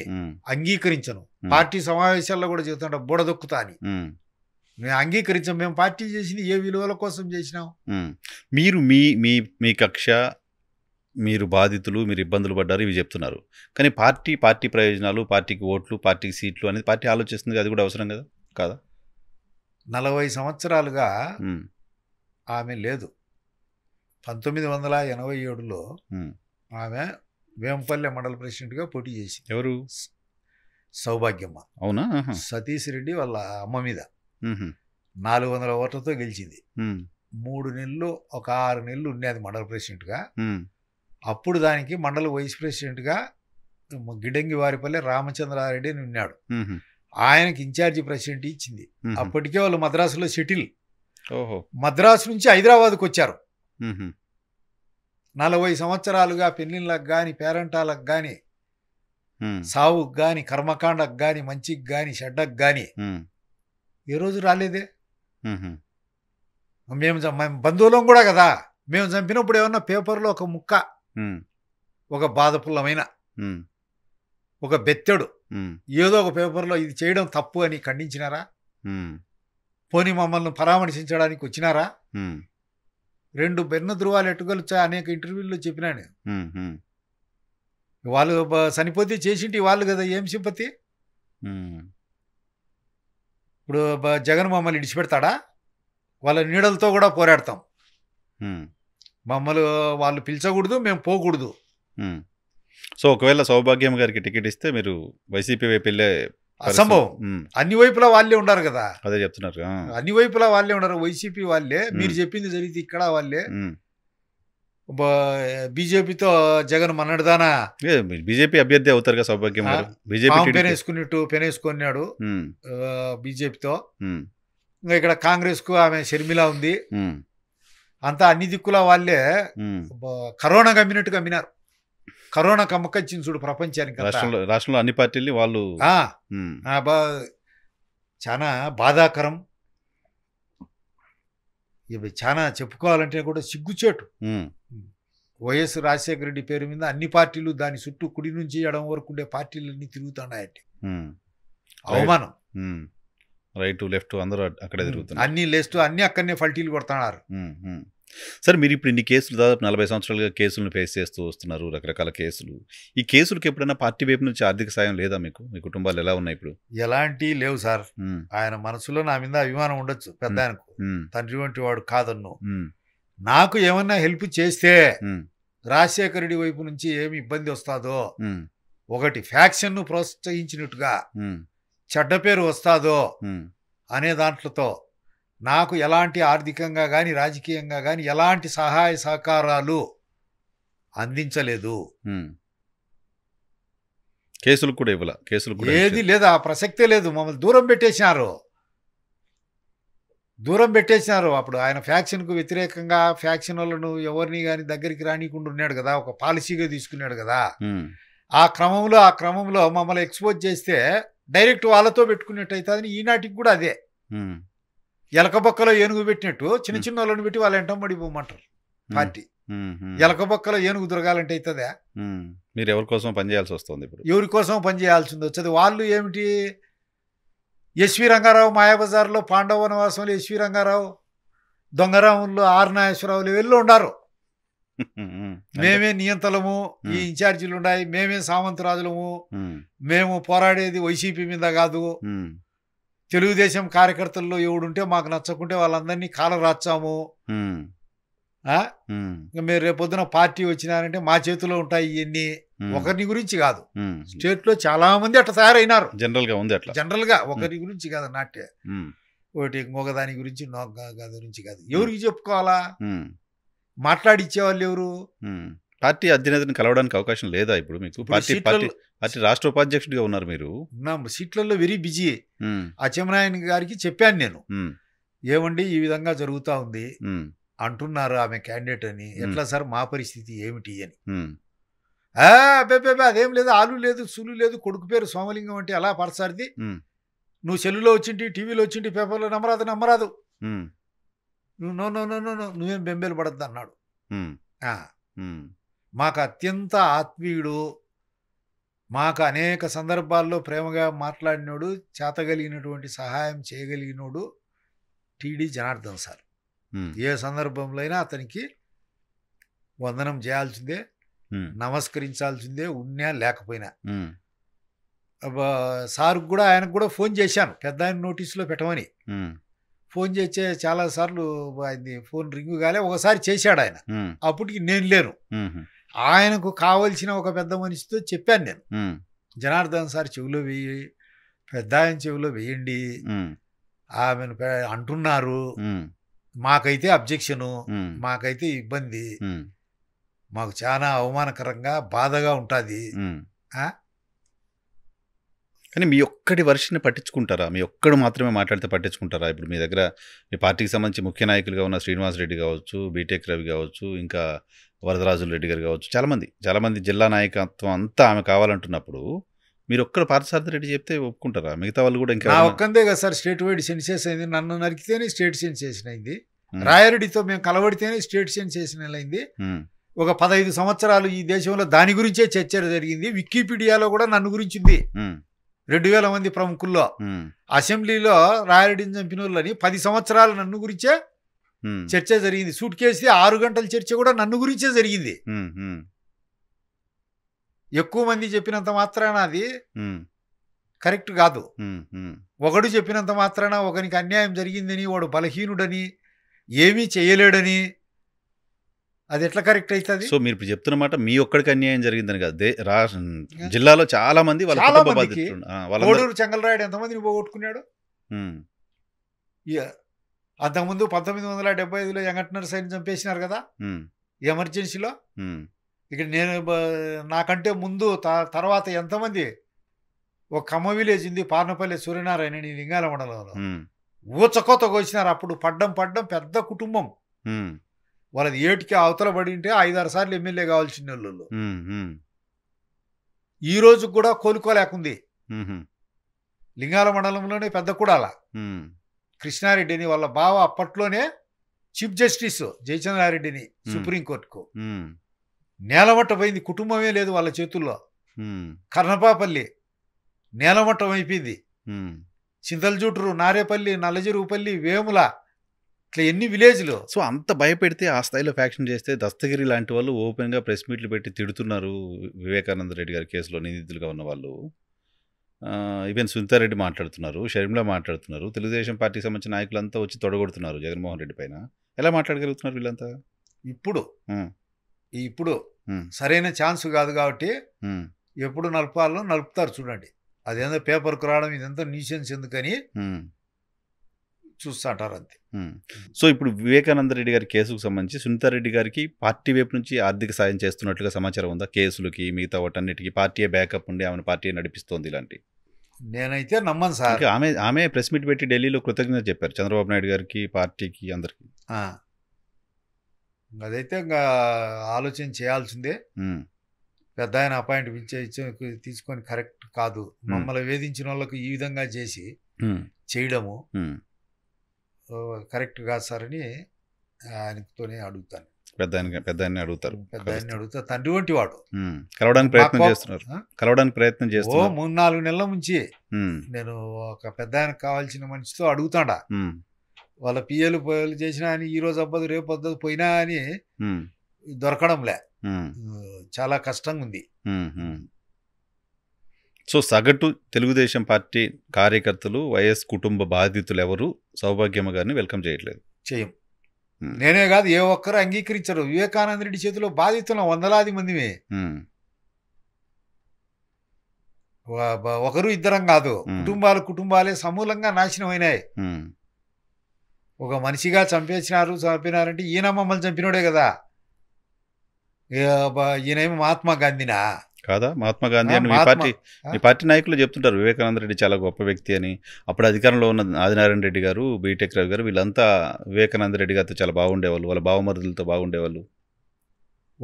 అంగీకరించను పార్టీ సమావేశాల్లో కూడా చెబుతుంటే బుడదొక్కుతా అని మేము అంగీకరించాం మేము పార్టీ చేసిన ఏ విలువల కోసం చేసినాం మీరు మీ మీ మీ కక్ష మీరు బాధితులు మీరు ఇబ్బందులు పడ్డారు ఇవి చెప్తున్నారు కానీ పార్టీ పార్టీ ప్రయోజనాలు పార్టీకి ఓట్లు పార్టీకి సీట్లు అనేది పార్టీ ఆలోచిస్తుంది అది కూడా అవసరం కదా కాదా నలభై సంవత్సరాలుగా ఆమె లేదు పంతొమ్మిది వందల ఎనభై ఏడులో ఆమె వేంపల్లె మండల ప్రెసిడెంట్గా పోటీ చేసింది ఎవరు సౌభాగ్యమ్మ అవునా సతీష్ రెడ్డి వాళ్ళ అమ్మ మీద నాలుగు వందల ఓట్లతో గెలిచింది మూడు నెలలు ఒక ఆరు నెలలు ఉండేది మండల ప్రెసిడెంట్గా అప్పుడు దానికి మండల వైస్ ప్రెసిడెంట్గా గిడంగి వారిపల్లె రామచంద్రారెడ్డి అని ఉన్నాడు ఆయనకి ఇన్ఛార్జి ప్రెసిడెంట్ ఇచ్చింది అప్పటికే వాళ్ళు మద్రాసులో సెటిల్ మద్రాసు నుంచి హైదరాబాద్కు వచ్చారు నలభై సంవత్సరాలుగా పెళ్ళిళ్ళకు కానీ పేరంటాలకు కానీ సావుకు కానీ కర్మకాండకు కానీ మంచికి కానీ చెడ్డకు కానీ ఏ రోజు రాలేదే మేము బంధువులం కూడా కదా మేము చంపినప్పుడు ఏమన్నా పేపర్లో ఒక ముక్క ఒక బాధపుల్లమైన ఒక బెత్తెడు ఏదో ఒక పేపర్లో ఇది చేయడం తప్పు అని ఖండించినారా పోనీ మమ్మల్ని పరామర్శించడానికి వచ్చినారా రెండు బెన్న ధృవాలు ఎట్టుకొలుచా అనేక ఇంటర్వ్యూల్లో చెప్పినా వాళ్ళు చనిపోతే చేసింటి వాళ్ళు కదా ఏం సింపతి ఇప్పుడు జగన్ మమ్మల్ని ఇడిచిపెడతాడా వాళ్ళ నీడలతో కూడా పోరాడతాం మమ్మల్ని వాళ్ళు పిలిచకూడదు మేము పోకూడదు సో ఒకవేళ సౌభాగ్యం గారికి టికెట్ ఇస్తే మీరు వైసీపీ వైపు వెళ్ళే అసంభవం అన్ని వైపులా వాళ్ళే ఉండరు కదా అదే చెప్తున్నారు అన్ని వైపులా వాళ్ళే ఉండరు వైసీపీ వాళ్ళే మీరు చెప్పింది జరిగితే ఇక్కడ వాళ్ళే బీజేపీతో జగన్ మన్నడదానా బీజేపీ అభ్యర్థి అవుతారు కదా సౌభాగ్యం బీజేపీ పెనేసుకున్నట్టు పెనేసుకున్నాడు బీజేపీతో ఇంకా ఇక్కడ కాంగ్రెస్ కు ఆమె షర్మిలా ఉంది అంతా అన్ని దిక్కుల వాళ్ళే కరోనా కమ్మినట్టు కమ్మినారు కరోనా కమ్మకొచ్చింది చూడు ప్రపంచానికి రాష్ట్రంలో అన్ని పార్టీలు వాళ్ళు చాలా బాధాకరం ఇవి చాలా చెప్పుకోవాలంటే కూడా సిగ్గుచేటు వైఎస్ రాజశేఖర రెడ్డి పేరు మీద అన్ని పార్టీలు దాని చుట్టూ కుడి నుంచి ఎడం వరకు ఉండే పార్టీలన్నీ తిరుగుతున్నాయట అవమానం రైట్ లెఫ్ట్ అందరూ అక్కడే తిరుగుతున్నారు అన్ని లెఫ్ట్ అన్ని అక్కడనే ఫల్టీలు కొడుతున్నారు సార్ మీరు ఇప్పుడు ఇన్ని కేసులు దాదాపు నలభై సంవత్సరాలుగా కేసులను ఫేస్ చేస్తూ వస్తున్నారు రకరకాల కేసులు ఈ కేసులకు ఎప్పుడైనా పార్టీ వైపు నుంచి ఆర్థిక సాయం లేదా మీకు మీ కుటుంబాలు ఎలా ఉన్నాయి ఇప్పుడు ఎలాంటి లేవు సార్ ఆయన మనసులో నా మీద అభిమానం ఉండొచ్చు పెద్ద ఆయనకు తండ్రి వంటి వాడు కాదన్ను నాకు ఏమన్నా హెల్ప్ చేస్తే రాజశేఖరుడి వైపు నుంచి ఏమి ఇబ్బంది వస్తాదో ఒకటి ఫ్యాక్షన్ను ప్రోత్సహించినట్టుగా చెడ్డ పేరు వస్తాదో అనే దాంట్లతో నాకు ఎలాంటి ఆర్థికంగా కానీ రాజకీయంగా కానీ ఎలాంటి సహాయ సహకారాలు అందించలేదు కేసులు కూడా ఇవ్వాల కేసులు ఏది లేదు ఆ ప్రసక్తే లేదు మమ్మల్ని దూరం పెట్టేసినారు దూరం పెట్టేసినారు అప్పుడు ఆయన ఫ్యాక్షన్కు వ్యతిరేకంగా ఫ్యాక్షన్ వాళ్ళను ఎవరిని కానీ దగ్గరికి రానికుండా ఉన్నాడు కదా ఒక పాలసీగా తీసుకున్నాడు కదా ఆ క్రమంలో ఆ క్రమంలో మమ్మల్ని ఎక్స్పోజ్ చేస్తే డైరెక్ట్ వాళ్ళతో పెట్టుకున్నట్టు అవుతుందని ఈనాటికి కూడా అదే ఎలకబొక్కలో ఏనుగు పెట్టినట్టు చిన్న చిన్న వాళ్ళని పెట్టి వాళ్ళు ఎంటం పడిపోమంటారు పార్టీ ఎలకబొక్కలో ఏనుగు దొరకాలంటే అవుతుందా మీరు ఎవరి కోసం పనిచేయాల్సి వస్తుంది ఇప్పుడు ఎవరి కోసం పనిచేయాల్సి వచ్చేది వాళ్ళు ఏమిటి ఎస్వి రంగారావు మాయాబజార్లో పాండవ వనవాసంలో ఎస్వి రంగారావు దొంగరాములు ఆర్ నాగేశ్వరరావులు వెళ్ళి ఉండారు మేమే నియంతలము ఈ ఇన్ఛార్జీలు ఉన్నాయి మేమే సామంతరాజులము మేము పోరాడేది వైసీపీ మీద కాదు తెలుగుదేశం కార్యకర్తల్లో ఎవడుంటే మాకు నచ్చకుంటే వాళ్ళందరినీ కాలం రాచాము మీరు రేపొద్దున పార్టీ వచ్చినారంటే మా చేతిలో ఉంటాయి ఇవన్నీ ఒకరిని గురించి కాదు స్టేట్ లో చాలా మంది అట్లా తయారైనారు జనరల్ గా ఉంది అట్లా జనరల్ గా ఒకరి గురించి కాదు నాట్య ఒకటి మొగదాని గురించి గురించి కాదు ఎవరికి చెప్పుకోవాలా మాట్లాడిచ్చే వాళ్ళు ఎవరు పార్టీ అధినేతని కలవడానికి అవకాశం లేదా ఇప్పుడు మీకు పార్టీ రాష్ట్ర ఉపాధ్యక్షుడిగా ఉన్నారు మీరు సీట్లలో వెరీ బిజీ అచ్చెమనాయన్ గారికి చెప్పాను నేను ఏమండి ఈ విధంగా జరుగుతూ ఉంది అంటున్నారు ఆమె క్యాండిడేట్ అని ఎట్లా సార్ మా పరిస్థితి ఏమిటి అని అబ్బేబ్బే అదేం లేదు ఆలు లేదు సులు లేదు కొడుకు పేరు సోమలింగం అంటే ఎలా పడసారిది నువ్వు సెల్లులో వచ్చింటి టీవీలో వచ్చింటి పేపర్లో నమ్మరాదు నమ్మరాదు నువ్వు నో నో నో నో నువ్వేం బెంబేలు పడద్దు అన్నాడు మాకు అత్యంత ఆత్మీయుడు మాకు అనేక సందర్భాల్లో ప్రేమగా మాట్లాడినోడు చేతగలిగినటువంటి సహాయం చేయగలిగినోడు టీడీ జనార్దన్ సార్ ఏ సందర్భంలో అయినా అతనికి వందనం చేయాల్సిందే నమస్కరించాల్సిందే ఉన్నా లేకపోయినా సార్కి కూడా ఆయనకు కూడా ఫోన్ చేశాను పెద్ద ఆయన నోటీసులో పెట్టమని ఫోన్ చేసే చాలాసార్లు ఆయన్ని ఫోన్ రింగ్ కాలే ఒకసారి చేశాడు ఆయన అప్పటికి నేను లేను ఆయనకు కావలసిన ఒక పెద్ద మనిషితో చెప్పాను నేను జనార్దన్ సార్ చెవిలో వేయి పెద్ద ఆయన చెవిలో వేయండి ఆమెను అంటున్నారు మాకైతే అబ్జెక్షను మాకైతే ఇబ్బంది మాకు చాలా అవమానకరంగా బాధగా ఉంటుంది కానీ మీ ఒక్కడి వర్షన్ పట్టించుకుంటారా మీ ఒక్కడు మాత్రమే మాట్లాడితే పట్టించుకుంటారా ఇప్పుడు మీ దగ్గర మీ పార్టీకి సంబంధించి ముఖ్య నాయకులుగా ఉన్న శ్రీనివాస్ రెడ్డి కావచ్చు బీటెక్ రవి కావచ్చు ఇంకా వరదరాజుల రెడ్డి గారు కావచ్చు చాలామంది చాలామంది జిల్లా నాయకత్వం అంతా ఆమె కావాలంటున్నప్పుడు మీరు ఒక్కరు పార్థసారథి చెప్తే ఒప్పుకుంటారా మిగతా వాళ్ళు కూడా ఇంకా ఒక్కందే కదా సార్ స్టేట్ వైడ్ సెన్సెస్ అయింది నన్ను నరికితేనే స్టేట్ సెన్సెషన్ అయింది రాయారెడ్డితో మేము కలబడితేనే స్టేట్ సెన్సెషన్ అయింది ఒక పదహైదు సంవత్సరాలు ఈ దేశంలో దాని గురించే చర్చ జరిగింది వికీపీడియాలో కూడా నన్ను గురించింది రెండు వేల మంది ప్రముఖుల్లో అసెంబ్లీలో రాయరెడ్డిని చంపిన వాళ్ళని పది సంవత్సరాలు నన్ను గురించే చర్చ జరిగింది సూట్ కేసు ఆరు గంటల చర్చ కూడా నన్ను గురించే జరిగింది ఎక్కువ మంది చెప్పినంత మాత్రాన అది కరెక్ట్ కాదు ఒకడు చెప్పినంత మాత్రాన ఒకనికి అన్యాయం జరిగిందని వాడు బలహీనుడని ఏమీ చేయలేడని అది ఎట్లా కరెక్ట్ అవుతుంది సో మీరు ఇప్పుడు చెప్తున్న మాట మీ ఒక్కడికి అన్యాయం జరిగిందని రా జిల్లాలో చాలా మంది వాళ్ళు కుటుంబ ఎంతమంది నువ్వు చెంగలరాయుడు ఎంతమందిని పోగొట్టుకున్నాడు అంతకుముందు పంతొమ్మిది వందల డెబ్బై ఐదులో ఎంగట్నర్ సైన్ చంపేసినారు కదా ఎమర్జెన్సీలో ఇక్కడ నేను నాకంటే ముందు తర్వాత ఎంతమంది ఒక కమ్మ విలేజ్ ఉంది పార్నపల్లి సూర్యనారాయణ లింగాల మండలంలో ఊచకోత కోసినారు అప్పుడు పడ్డం పడ్డం పెద్ద కుటుంబం వాళ్ళది ఏటికి అవతల పడి ఉంటే ఐదారు సార్లు ఎమ్మెల్యే కావాల్సిన వాళ్ళు ఈ రోజు కూడా కోలుకోలేకుంది లింగాల మండలంలోనే పెద్ద అలా కృష్ణారెడ్డిని వాళ్ళ బావ అప్పట్లోనే చీఫ్ జస్టిస్ జయచంద్రారెడ్డిని సుప్రీంకోర్టుకు నేలమట్టమైంది కుటుంబమే లేదు వాళ్ళ చేతుల్లో కర్ణపాపల్లి నేలమట్టం అయిపోయింది చింతలజూటూరు నారేపల్లి నల్లజరువుపల్లి వేముల ఇట్లా ఎన్ని విలేజ్లో సో అంత భయపెడితే ఆ స్థాయిలో ఫ్యాక్షన్ చేస్తే దస్తగిరి లాంటి వాళ్ళు ఓపెన్గా ప్రెస్ మీట్లు పెట్టి తిడుతున్నారు వివేకానంద రెడ్డి గారి కేసులో నిందితులుగా ఉన్న వాళ్ళు ఈవెన్ సునీతారెడ్డి మాట్లాడుతున్నారు షర్మిల మాట్లాడుతున్నారు తెలుగుదేశం పార్టీకి సంబంధించిన నాయకులంతా వచ్చి తొడగొడుతున్నారు జగన్మోహన్ రెడ్డి పైన ఎలా మాట్లాడగలుగుతున్నారు వీళ్ళంతా ఇప్పుడు ఇప్పుడు సరైన ఛాన్స్ కాదు కాబట్టి ఎప్పుడు నలపాలో నలుపుతారు చూడండి అదేందో పేపర్కు రావడం ఇదంతా న్యూసెన్స్ ఎందుకని చూస్తాంటారు అంతే సో ఇప్పుడు వివేకానంద రెడ్డి గారి కేసుకు సంబంధించి సునీతారెడ్డి గారికి పార్టీ వైపు నుంచి ఆర్థిక సాయం చేస్తున్నట్లుగా సమాచారం ఉందా కేసులకి మిగతా వాటన్నిటికీ పార్టీయే బ్యాకప్ ఉండి ఆమెను పార్టీ నడిపిస్తోంది ఇలాంటి నేనైతే నమ్మను సార్ ఆమె ఆమె ప్రెస్ మీట్ పెట్టి ఢిల్లీలో కృతజ్ఞత చెప్పారు చంద్రబాబు నాయుడు గారికి పార్టీకి అందరికి అదైతే ఇంకా ఆలోచన చేయాల్సిందే పెద్ద ఆయన అపాయింట్ తీసుకొని కరెక్ట్ కాదు మమ్మల్ని వేధించిన వాళ్ళకు ఈ విధంగా చేసి చేయడము కరెక్ట్ కాదు సార్ అని ఆయనతోనే అడుగుతాను పెద్ద పెద్ద అడుగుతారు పెద్ద అడుగుతారు తండ్రి వంటి వాడు కలవడానికి ప్రయత్నం చేస్తున్నారు కలవడానికి ప్రయత్నం చేస్తున్నారు మూడు నాలుగు నెలల నుంచి నేను ఒక పెద్ద కావాల్సిన మనిషితో అడుగుతాడా వాళ్ళ పిఎలు పోయలు చేసిన అని ఈ రోజు అబ్బదు రేపు వద్దదు పోయినా అని దొరకడంలే చాలా కష్టంగా ఉంది సో సగటు తెలుగుదేశం పార్టీ కార్యకర్తలు వైఎస్ కుటుంబ బాధితులు ఎవరు సౌభాగ్యమ్మ గారిని వెల్కమ్ చేయట్లేదు చేయం నేనే కాదు ఏ ఒక్కరు అంగీకరించరు వివేకానంద రెడ్డి చేతిలో బాధితులు వందలాది మందిమే ఒకరు ఇద్దరం కాదు కుటుంబాలు కుటుంబాలే సమూలంగా నాశనం అయినాయి ఒక మనిషిగా చంపేసినారు చంపినారంటే ఈయన మమ్మల్ని చంపినోడే కదా ఈయనేమి మహాత్మా గాంధీనా కాదా మహాత్మా గాంధీ అని మీ పార్టీ మీ పార్టీ నాయకులు చెప్తుంటారు వివేకానంద రెడ్డి చాలా గొప్ప వ్యక్తి అని అప్పుడు అధికారంలో ఉన్న ఆదినారాయణ రెడ్డి గారు బీటెక్ రావు గారు వీళ్ళంతా వివేకానంద రెడ్డి గారితో చాలా బాగుండేవాళ్ళు వాళ్ళ బావమరుదులతో బాగుండేవాళ్ళు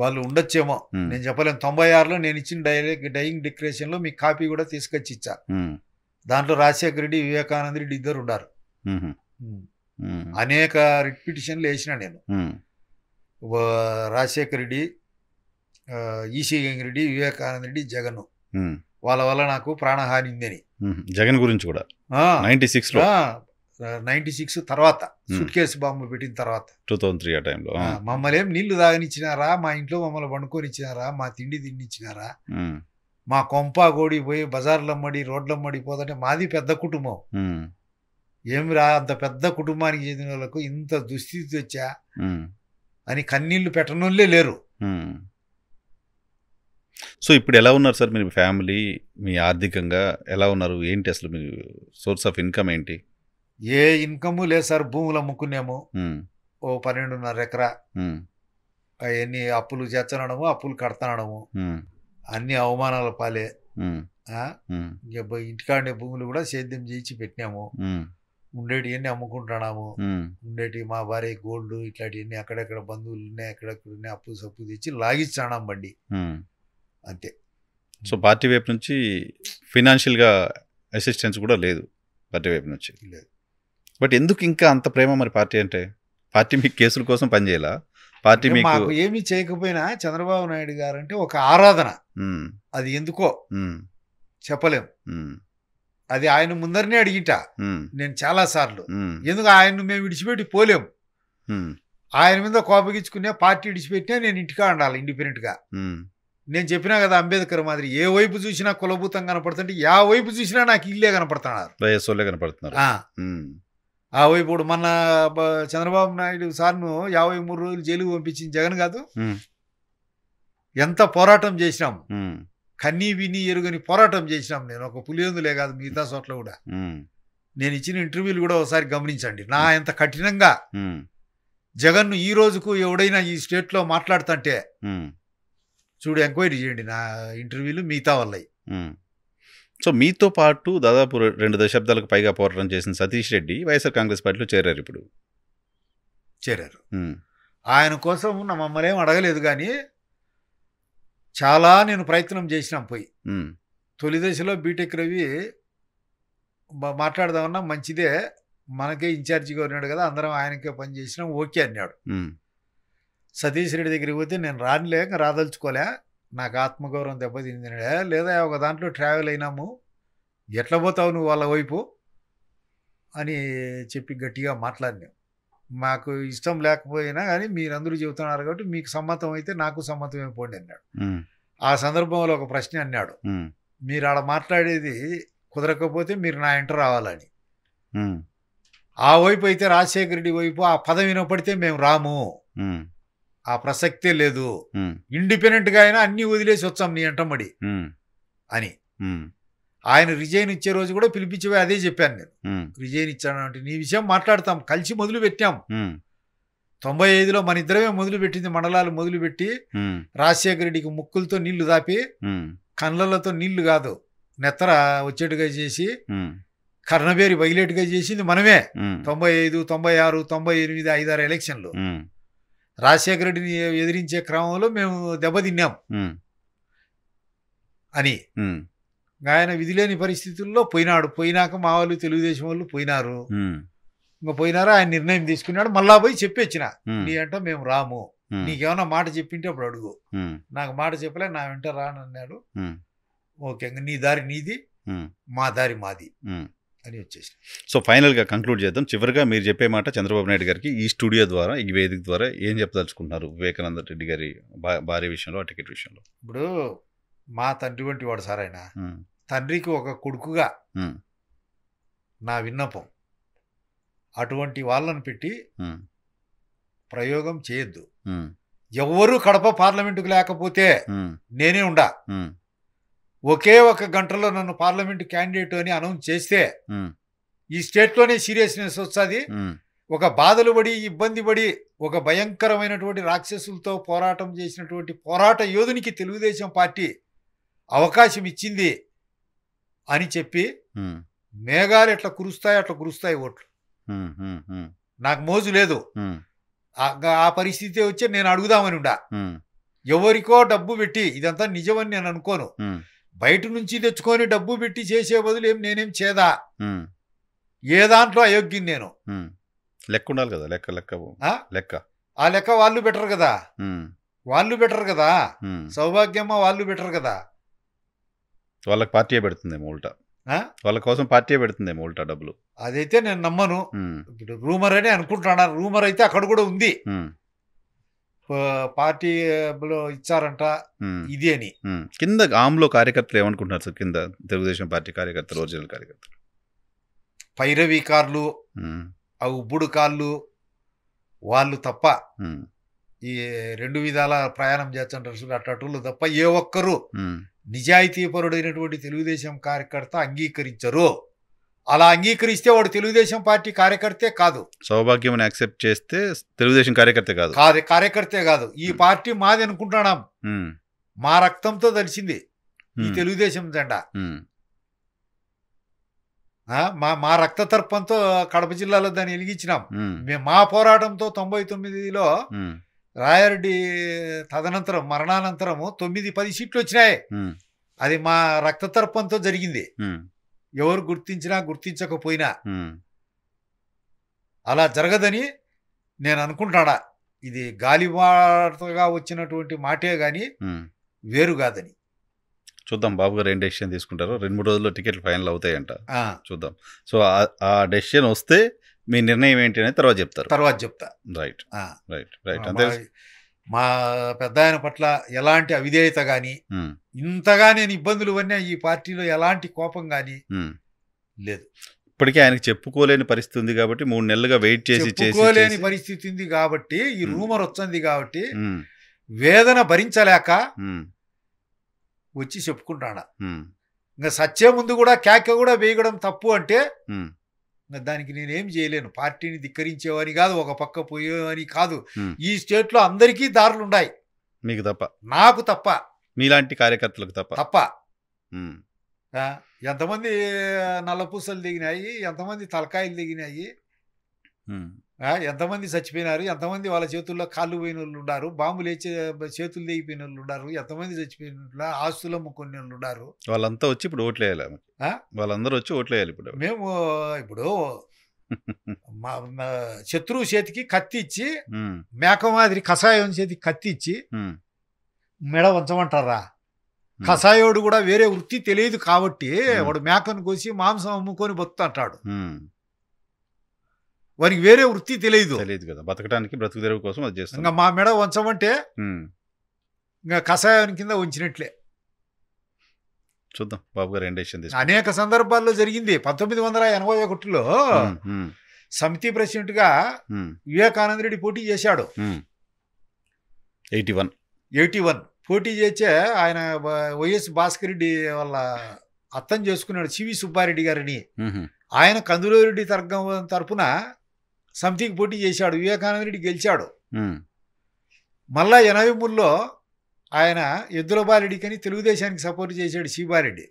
వాళ్ళు ఉండొచ్చేమో నేను చెప్పలేను తొంభై ఆరులో నేను ఇచ్చిన డైరెక్ట్ డైయింగ్ డిక్లరేషన్లో మీ కాపీ కూడా తీసుకొచ్చి ఇచ్చా దాంట్లో రాజశేఖర రెడ్డి వివేకానంద రెడ్డి ఇద్దరు ఉన్నారు అనేక రిపిటిషన్లు వేసిన నేను రాజశేఖర రెడ్డి ఈసీ గంగిరెడ్డి వివేకానంద రెడ్డి జగన్ వాళ్ళ వల్ల నాకు ప్రాణహాని ఉందని జగన్ గురించి కూడా నైన్టీ సిక్స్ నైన్టీ సిక్స్ తర్వాత సుట్ కేసు బాంబు పెట్టిన తర్వాత టూ థౌసండ్ త్రీ ఆ టైంలో మమ్మల్ని ఏం నీళ్లు తాగనిచ్చినారా మా ఇంట్లో మమ్మల్ని వండుకొని ఇచ్చినారా మా తిండి తిన్నిచ్చినారా మా కొంప గోడి పోయి బజార్లమ్మడి రోడ్లమ్మడి పోతుంటే మాది పెద్ద కుటుంబం రా అంత పెద్ద కుటుంబానికి చెందిన వాళ్ళకు ఇంత దుస్థితి వచ్చా అని కన్నీళ్లు పెట్టనోళ్ళే లేరు సో ఇప్పుడు ఎలా ఉన్నారు సార్ మీరు ఫ్యామిలీ మీ ఆర్థికంగా ఎలా ఉన్నారు ఏంటి అసలు మీ సోర్స్ ఆఫ్ ఇన్కమ్ ఏంటి ఏ ఇన్కమ్ లేదు సార్ భూములు అమ్ముకున్నాము ఓ పన్నెండున్నర ఎకరా అవన్నీ అప్పులు చేస్తున్నాడము అప్పులు కడుతున్నాడము అన్ని అవమానాల పాలే ఇంటికాడే భూములు కూడా సేద్యం చేయించి పెట్టినాము ఉండేటి అన్ని అమ్ముకుంటున్నాము ఉండేటి మా భార్య గోల్డ్ ఇట్లాంటివన్నీ అక్కడెక్కడ బంధువులు ఉన్నాయి ఎక్కడెక్కడ ఉన్నాయి అప్పులు సప్పు తెచ్చి లాగిచ్చాం బండి అంతే సో పార్టీ వైపు నుంచి ఫినాన్షియల్గా అసిస్టెన్స్ కూడా లేదు పార్టీ వైపు నుంచి లేదు బట్ ఎందుకు ఇంకా అంత ప్రేమ మరి పార్టీ అంటే పార్టీ మీకు కేసుల కోసం పనిచేయాలా పార్టీ మీకు ఏమీ చేయకపోయినా చంద్రబాబు నాయుడు గారు అంటే ఒక ఆరాధన అది ఎందుకో చెప్పలేం అది ఆయన ముందరనే అడిగిట నేను చాలా సార్లు ఎందుకు ఆయన్ను మేము విడిచిపెట్టి పోలేం ఆయన మీద కోపగించుకునే పార్టీ విడిచిపెట్టినా నేను ఇంటికా ఉండాలి ఇండిపెండెంట్ గా నేను చెప్పినా కదా అంబేద్కర్ మాదిరి ఏ వైపు చూసినా కులభూతం కనపడుతుంటే యా వైపు చూసినా నాకు ఇల్లే కనపడుతున్నారు వయస్సులే కనపడుతున్నారు ఆ వైపు ఇప్పుడు మన చంద్రబాబు నాయుడు సార్ను యాభై మూడు రోజులు జైలుకు పంపించింది జగన్ కాదు ఎంత పోరాటం చేసినాం కన్నీ విని ఎరుగని పోరాటం చేసినాం నేను ఒక పులియందులే కాదు మిగతా చోట్ల కూడా నేను ఇచ్చిన ఇంటర్వ్యూలు కూడా ఒకసారి గమనించండి నా ఎంత కఠినంగా జగన్ను ఈ రోజుకు ఎవడైనా ఈ స్టేట్లో మాట్లాడుతుంటే చూడు ఎంక్వైరీ చేయండి నా ఇంటర్వ్యూలు మిగతా వాళ్ళవి సో మీతో పాటు దాదాపు రెండు దశాబ్దాలకు పైగా పోరాటం చేసిన సతీష్ రెడ్డి వైఎస్ఆర్ కాంగ్రెస్ పార్టీలో చేరారు ఇప్పుడు చేరారు ఆయన కోసం నా మమ్మల్ని ఏం అడగలేదు కానీ చాలా నేను ప్రయత్నం చేసినా పోయి తొలి దశలో బీటెక్ రవి మాట్లాడదామన్నా మంచిదే మనకే ఇన్ఛార్జిగా ఉన్నాడు కదా అందరం ఆయనకే పని చేసినాం ఓకే అన్నాడు సతీష్ రెడ్డి దగ్గరికి పోతే నేను రానిలే రాదలుచుకోలే నాకు ఆత్మగౌరవం దెబ్బతింది లేదా ఒక దాంట్లో ట్రావెల్ అయినాము ఎట్లా పోతావు నువ్వు వాళ్ళ వైపు అని చెప్పి గట్టిగా మాట్లాడినాం మాకు ఇష్టం లేకపోయినా కానీ మీరందరూ చెబుతున్నారు కాబట్టి మీకు సమ్మతం అయితే నాకు సమ్మతమే పోండి అన్నాడు ఆ సందర్భంలో ఒక ప్రశ్న అన్నాడు మీరు ఆడ మాట్లాడేది కుదరకపోతే మీరు నా ఇంటర్ రావాలని ఆ వైపు అయితే రాజశేఖర రెడ్డి వైపు ఆ పదం వినపడితే మేము రాము ఆ ప్రసక్తే లేదు ఇండిపెండెంట్ గా అయినా అన్ని వదిలేసి వచ్చాం నీ అంటమ్మడి అని ఆయన రిజైన్ ఇచ్చే రోజు కూడా పిలిపించేవా అదే చెప్పాను నేను రిజైన్ ఇచ్చాను అంటే నీ విషయం మాట్లాడతాం కలిసి మొదలు పెట్టాం తొంభై ఐదులో మన ఇద్దరమే మొదలు పెట్టింది మండలాలు మొదలు పెట్టి రాజశేఖర రెడ్డికి ముక్కులతో నీళ్లు దాపి కండ్లతో నీళ్లు కాదు నెత్తర వచ్చేట్టుగా చేసి కర్ణబేరి వైలేట్గా చేసింది మనమే తొంభై ఐదు తొంభై ఆరు తొంభై ఎనిమిది ఐదారు ఎలక్షన్లు రాజశేఖర రెడ్డిని ఎదిరించే క్రమంలో మేము దెబ్బతిన్నాం అని ఆయన లేని పరిస్థితుల్లో పోయినాడు పోయినాక మా వాళ్ళు తెలుగుదేశం వాళ్ళు పోయినారు ఇంకా పోయినారు ఆయన నిర్ణయం తీసుకున్నాడు మళ్ళా పోయి చెప్పొచ్చిన నీ అంటే మేము రాము నీకేమన్నా మాట చెప్పింటే అప్పుడు అడుగు నాకు మాట చెప్పలే నా వెంట రానన్నాడు ఓకే నీ దారి నీది మా దారి మాది అని వచ్చేసి సో ఫైనల్గా కంక్లూడ్ చేద్దాం చివరిగా మీరు చెప్పే మాట చంద్రబాబు నాయుడు గారికి ఈ స్టూడియో ద్వారా ఈ వేదిక ద్వారా ఏం చెప్పదలుచుకుంటున్నారు వివేకానంద రెడ్డి గారి భార్య విషయంలో ఆ టికెట్ విషయంలో ఇప్పుడు మా తండ్రి వంటి వాడు సార్ ఆయన తండ్రికి ఒక కొడుకుగా నా విన్నపం అటువంటి వాళ్ళని పెట్టి ప్రయోగం చేయొద్దు ఎవరు కడప పార్లమెంటుకు లేకపోతే నేనే ఉండా ఒకే ఒక గంటలో నన్ను పార్లమెంట్ క్యాండిడేట్ అని అనౌన్స్ చేస్తే ఈ స్టేట్లోనే సీరియస్నెస్ వస్తుంది ఒక బాధలు పడి ఇబ్బంది పడి ఒక భయంకరమైనటువంటి రాక్షసులతో పోరాటం చేసినటువంటి పోరాట యోధునికి తెలుగుదేశం పార్టీ అవకాశం ఇచ్చింది అని చెప్పి మేఘాలు ఎట్లా కురుస్తాయి అట్లా కురుస్తాయి ఓట్లు నాకు మోజు లేదు ఆ పరిస్థితి వచ్చి నేను అడుగుదామని ఉండా ఎవరికో డబ్బు పెట్టి ఇదంతా నిజమని నేను అనుకోను బయట నుంచి తెచ్చుకొని డబ్బు పెట్టి చేసే బదులు ఏం నేనేం చేదా ఏ దాంట్లో అయోగ్యం నేను లెక్క ఉండాలి కదా లెక్క లెక్క లెక్క ఆ లెక్క వాళ్ళు బెటర్ కదా వాళ్ళు బెటర్ కదా సౌభాగ్యమ్మ వాళ్ళు బెటర్ కదా వాళ్ళకి పార్టీ పెడుతుంది ఉల్టా వాళ్ళ కోసం పార్టీ పెడుతుంది ఉల్టా డబ్బులు అదైతే నేను నమ్మను రూమర్ అని అనుకుంటున్నాను రూమర్ అయితే అక్కడ కూడా ఉంది పార్టీలో ఇచ్చారంట ఇది అని కింద ఆమ్లో కార్యకర్తలు ఏమనుకుంటున్నారు సార్ కింద తెలుగుదేశం పార్టీ కార్యకర్తలు ఒరిజినల్ కార్యకర్తలు పైరవి కార్లు ఆ ఉబ్బుడు కార్లు వాళ్ళు తప్ప ఈ రెండు విధాల ప్రయాణం చేస్తుంటారు అట్టూళ్ళు తప్ప ఏ నిజాయితీ నిజాయితీపరుడైనటువంటి తెలుగుదేశం కార్యకర్త అంగీకరించరు అలా అంగీకరిస్తే వాడు తెలుగుదేశం పార్టీ కార్యకర్తే కాదు సౌభాగ్యం యాక్సెప్ట్ చేస్తే తెలుగుదేశం కార్యకర్తే కాదు కాదు కార్యకర్తే కాదు ఈ పార్టీ మాది అనుకుంటున్నాం మా రక్తంతో తెలిసింది ఈ తెలుగుదేశం జెండా మా మా రక్త తర్పంతో కడప జిల్లాలో దాన్ని వెలిగించినాం మేము మా పోరాటంతో తొంభై తొమ్మిదిలో రాయారెడ్డి తదనంతరం మరణానంతరము తొమ్మిది పది సీట్లు వచ్చినాయి అది మా రక్త తర్పంతో జరిగింది ఎవరు గుర్తించినా గుర్తించకపోయినా అలా జరగదని నేను అనుకుంటాడా ఇది గాలివాటగా వచ్చినటువంటి మాటే కానీ వేరు కాదని చూద్దాం బాబు గారు ఏం డెసిషన్ తీసుకుంటారు రెండు మూడు రోజుల్లో టికెట్లు ఫైనల్ అవుతాయంట చూద్దాం సో ఆ డెసిషన్ వస్తే మీ నిర్ణయం ఏంటి అనేది తర్వాత చెప్తారు తర్వాత చెప్తా రైట్ రైట్ రైట్ అంతే మా పెద్ద ఆయన పట్ల ఎలాంటి అవిధేయత కానీ ఇంతగా నేను ఇబ్బందులు ఇవన్నీ ఈ పార్టీలో ఎలాంటి కోపం కానీ లేదు ఇప్పటికే ఆయనకు చెప్పుకోలేని పరిస్థితి ఉంది కాబట్టి మూడు నెలలుగా వెయిట్ చేసి చెప్పుకోలేని పరిస్థితి ఉంది కాబట్టి ఈ రూమర్ వచ్చింది కాబట్టి వేదన భరించలేక వచ్చి చెప్పుకుంటాడా ఇంకా సచ్చే ముందు కూడా కేక కూడా వేయడం తప్పు అంటే దానికి నేనేం చేయలేను పార్టీని ధిక్కరించేవని కాదు ఒక పక్క పోయేవాని కాదు ఈ స్టేట్లో అందరికీ దారులు ఉన్నాయి మీకు తప్ప నాకు తప్ప మీలాంటి కార్యకర్తలకు తప్ప తప్ప ఎంతమంది నల్లపూసలు దిగినాయి ఎంతమంది తలకాయలు దిగినాయి ఎంతమంది చచ్చిపోయినారు ఎంతమంది వాళ్ళ చేతుల్లో కాళ్ళు పోయిన వాళ్ళు ఉన్నారు బాంబులు వేచి చేతులు తెగిపోయిన వాళ్ళు ఉన్నారు ఎంతమంది చచ్చిపోయిన ఆస్తులు అమ్ముకునే వాళ్ళు ఉన్నారు వాళ్ళంతా వచ్చి ఇప్పుడు ఓట్లు వేయాలి వాళ్ళందరూ వచ్చి ఓట్లు వేయాలి ఇప్పుడు మేము ఇప్పుడు మా శత్రువు చేతికి కత్తి ఇచ్చి మేక మాదిరి కషాయం చేతికి కత్తి ఇచ్చి మెడ ఉంచమంటారా కషాయోడు కూడా వేరే వృత్తి తెలియదు కాబట్టి వాడు మేకను కోసి మాంసం అమ్ముకొని బతుతుంటాడు వారికి వేరే వృత్తి తెలియదు తెలియదు కదా బతకడానికి బ్రతుకు తెరవు కోసం అది చేస్తాం ఇంకా మా మెడ ఉంచమంటే ఇంకా కషాయం కింద ఉంచినట్లే చూద్దాం బాబు గారు ఎండేషన్ అనేక సందర్భాల్లో జరిగింది పంతొమ్మిది వందల ఎనభై ఒకటిలో సమితి ప్రెసిడెంట్ గా వివేకానంద రెడ్డి పోటీ చేశాడు ఎయిటీ వన్ ఎయిటీ వన్ పోటీ చేసే ఆయన వైఎస్ భాస్కర్ రెడ్డి వాళ్ళ అర్థం చేసుకున్నాడు సివి సుబ్బారెడ్డి గారిని ఆయన కందులూరెడ్డి తర్గం తరపున సంథింగ్ పోటీ చేశాడు వివేకానందరెడ్డి గెలిచాడు మళ్ళా ఎనభై మూడులో ఆయన ఎద్దులబారెడ్డికని తెలుగుదేశానికి సపోర్ట్ చేశాడు శివారెడ్డి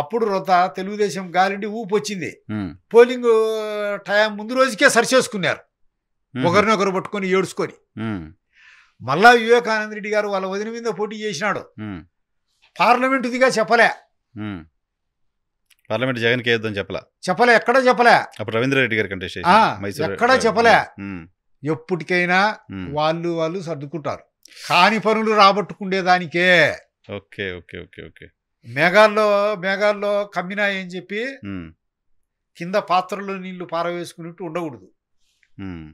అప్పుడు రొత తెలుగుదేశం గాలిండి ఊపు వచ్చింది పోలింగ్ టైం ముందు రోజుకే సరిచేసుకున్నారు ఒకరినొకరు పట్టుకొని ఏడుచుకొని మళ్ళా వివేకానంద రెడ్డి గారు వాళ్ళ వదిన మీద పోటీ చేసినాడు పార్లమెంటుదిగా చెప్పలే పార్లమెంట్ జగన్ కేద్దని చెప్పలే చెప్పలే ఎక్కడ చెప్పలే అప్పుడు రెడ్డి గారు కంటే మైసూర్ ఎక్కడ చెప్పలే ఎప్పటికైనా వాళ్ళు వాళ్ళు సర్దుకుంటారు కాని పనులు రాబట్టుకుండేదానికే ఓకే ఓకే ఓకే ఓకే మేఘాల్లో మేఘాల్లో కమ్మినా ఏం చెప్పి కింద పాత్రలో నీళ్లు పారవేసుకున్నట్టు ఉండకూడదు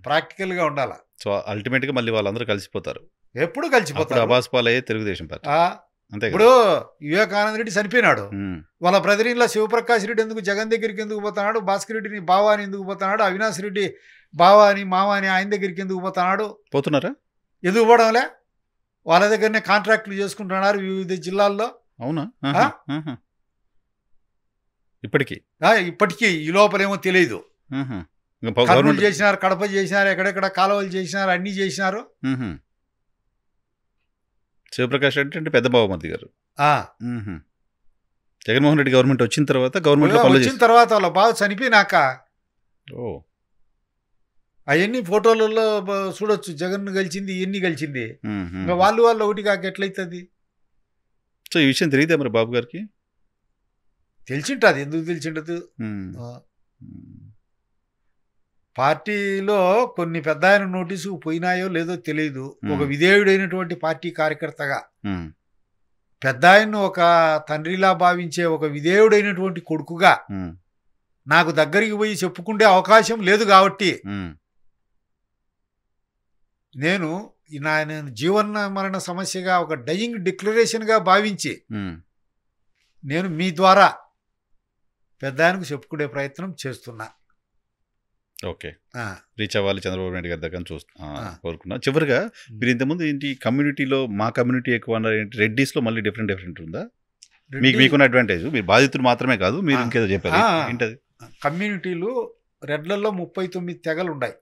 ప్రాక్టికల్గా ఉండాలి సో గా మళ్ళీ వాళ్ళందరూ కలిసిపోతారు ఎప్పుడు కలిసిపోతారు అబ్బాస్ పాలయ్యే తెలుగుదేశం పార్టీ అంతే ఇప్పుడు వివేకానంద రెడ్డి చనిపోయినాడు వాళ్ళ ప్రతినిధిలో శివప్రకాశ్ రెడ్డి ఎందుకు జగన్ దగ్గరికి ఎందుకు పోతున్నాడు భాస్కర్ రెడ్డిని బావా అని ఎందుకు పోతున్నాడు అవినాష్ రెడ్డి బావా అని మావా అని ఆయన దగ్గరికి ఎందుకు పోతున్నాడు పోతున్నారా ఎందుకు పోవడంలే వాళ్ళ దగ్గరనే కాంట్రాక్ట్లు చేసుకుంటున్నారు వివిధ జిల్లాల్లో అవునా ఇప్పటికీ ఇప్పటికీ ఈ లోపలేమో తెలియదు చేసినారు కడప చేసినారు ఎక్కడెక్కడ కాలువలు చేసినారు అన్ని చేసినారు శివప్రకాష్ రెడ్డి అంటే పెద్ద బాబుమతి గారు జగన్మోహన్ రెడ్డి గవర్నమెంట్ వచ్చిన తర్వాత గవర్నమెంట్ వచ్చిన తర్వాత వాళ్ళ బాబు చనిపోయినాక ఓ అవన్నీ ఫోటోలలో చూడొచ్చు జగన్ గెలిచింది ఇవన్నీ గెలిచింది వాళ్ళు వాళ్ళు ఒకటి కాక ఎట్లయితుంది సో ఈ విషయం తెలియదా మరి బాబు గారికి తెలిసింటది ఎందుకు తెలిసిండదు పార్టీలో కొన్ని పెద్ద ఆయన నోటీసుకు పోయినాయో లేదో తెలియదు ఒక విధేయుడైనటువంటి పార్టీ కార్యకర్తగా పెద్ద ఆయన్ను ఒక తండ్రిలా భావించే ఒక విధేయుడైనటువంటి కొడుకుగా నాకు దగ్గరికి పోయి చెప్పుకుండే అవకాశం లేదు కాబట్టి నేను నా జీవన మరణ సమస్యగా ఒక డయింగ్ డిక్లరేషన్గా భావించి నేను మీ ద్వారా పెద్దాయనకు చెప్పుకునే ప్రయత్నం చేస్తున్నా ఓకే రీచ్ అవ్వాలి చంద్రబాబు నాయుడు గారి దగ్గర చూస్తాను కోరుకున్నా చివరిగా మీరు ఇంతకుముందు ఏంటి కమ్యూనిటీలో మా కమ్యూనిటీ ఎక్కువ అన్నారు ఏంటి రెడ్డీస్లో మళ్ళీ డిఫరెంట్ డిఫరెంట్ ఉందా మీకు మీకున్న అడ్వాంటేజ్ మీరు బాధితులు మాత్రమే కాదు మీరు ఇంకేదో చెప్పారు ఏంటది కమ్యూనిటీలు రెడ్లలో ముప్పై తొమ్మిది తెగలు ఉన్నాయి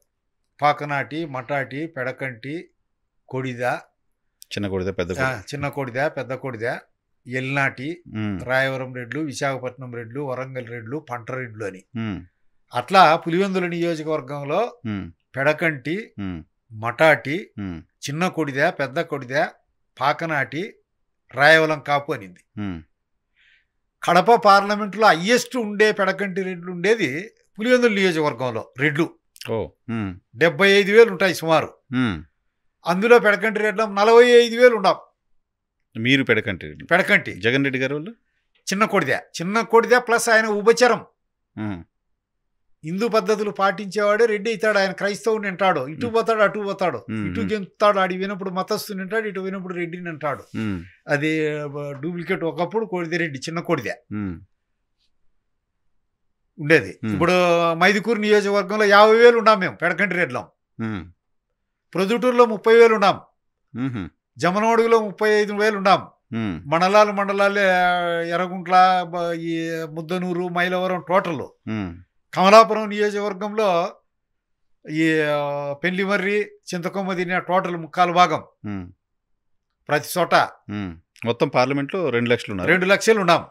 పాకనాటి మటాటి పెడకంటి కొడిద చిన్న కొడిద పెద్ద చిన్న కొడిద పెద్ద కొడిద ఎల్నాటి రాయవరం రెడ్లు విశాఖపట్నం రెడ్లు వరంగల్ రెడ్లు పంటరెడ్లు అని అట్లా పులివెందుల నియోజకవర్గంలో పెడకంటి మటాటి చిన్న కొడిదే పెద్ద కొడిదే పాకనాటి రాయవలం కాపు అనింది కడప పార్లమెంట్లో హయ్యెస్ట్ ఉండే పెడకంటి రెడ్లు ఉండేది పులివెందుల నియోజకవర్గంలో రెడ్లు డెబ్బై ఐదు వేలు ఉంటాయి సుమారు అందులో పెడకంటి రెడ్లం నలభై ఐదు వేలు ఉండవు మీరు పెడకంటి పెడకంటి జగన్ రెడ్డి గారు చిన్న కొడిదే చిన్న కొడిదే ప్లస్ ఆయన ఉపచరం హిందూ పద్ధతులు పాటించేవాడే రెడ్డి అవుతాడు ఆయన క్రైస్తవుని అంటాడు ఇటు పోతాడు అటు పోతాడు ఇటు గెంతుతాడు అడి వినప్పుడు మతస్థుని అంటాడు ఇటు వినప్పుడు రెడ్డిని అంటాడు అది డూప్లికేట్ ఒకప్పుడు కోడిదే రెడ్డి చిన్న కోడిదే ఉండేది ఇప్పుడు మైదుకూరు నియోజకవర్గంలో యాభై వేలు ఉన్నాం మేము పెడకంటి రెడ్లో ప్రొద్దుటూరులో ముప్పై వేలు ఉన్నాం జమనోడుగులో ముప్పై ఐదు వేలు ఉన్నాం మండలాలు మండలాలే ఎర్రగుంట్ల ఈ ముద్దనూరు మైలవరం టోటల్ కమలాపురం నియోజకవర్గంలో ఈ పెళ్లిమర్రి చింతకొమ్మ తినే టోటల్ ముక్కాలు భాగం ప్రతి చోట మొత్తం పార్లమెంట్లో రెండు లక్షలు ఉన్నాయి రెండు లక్షలు ఉన్నాం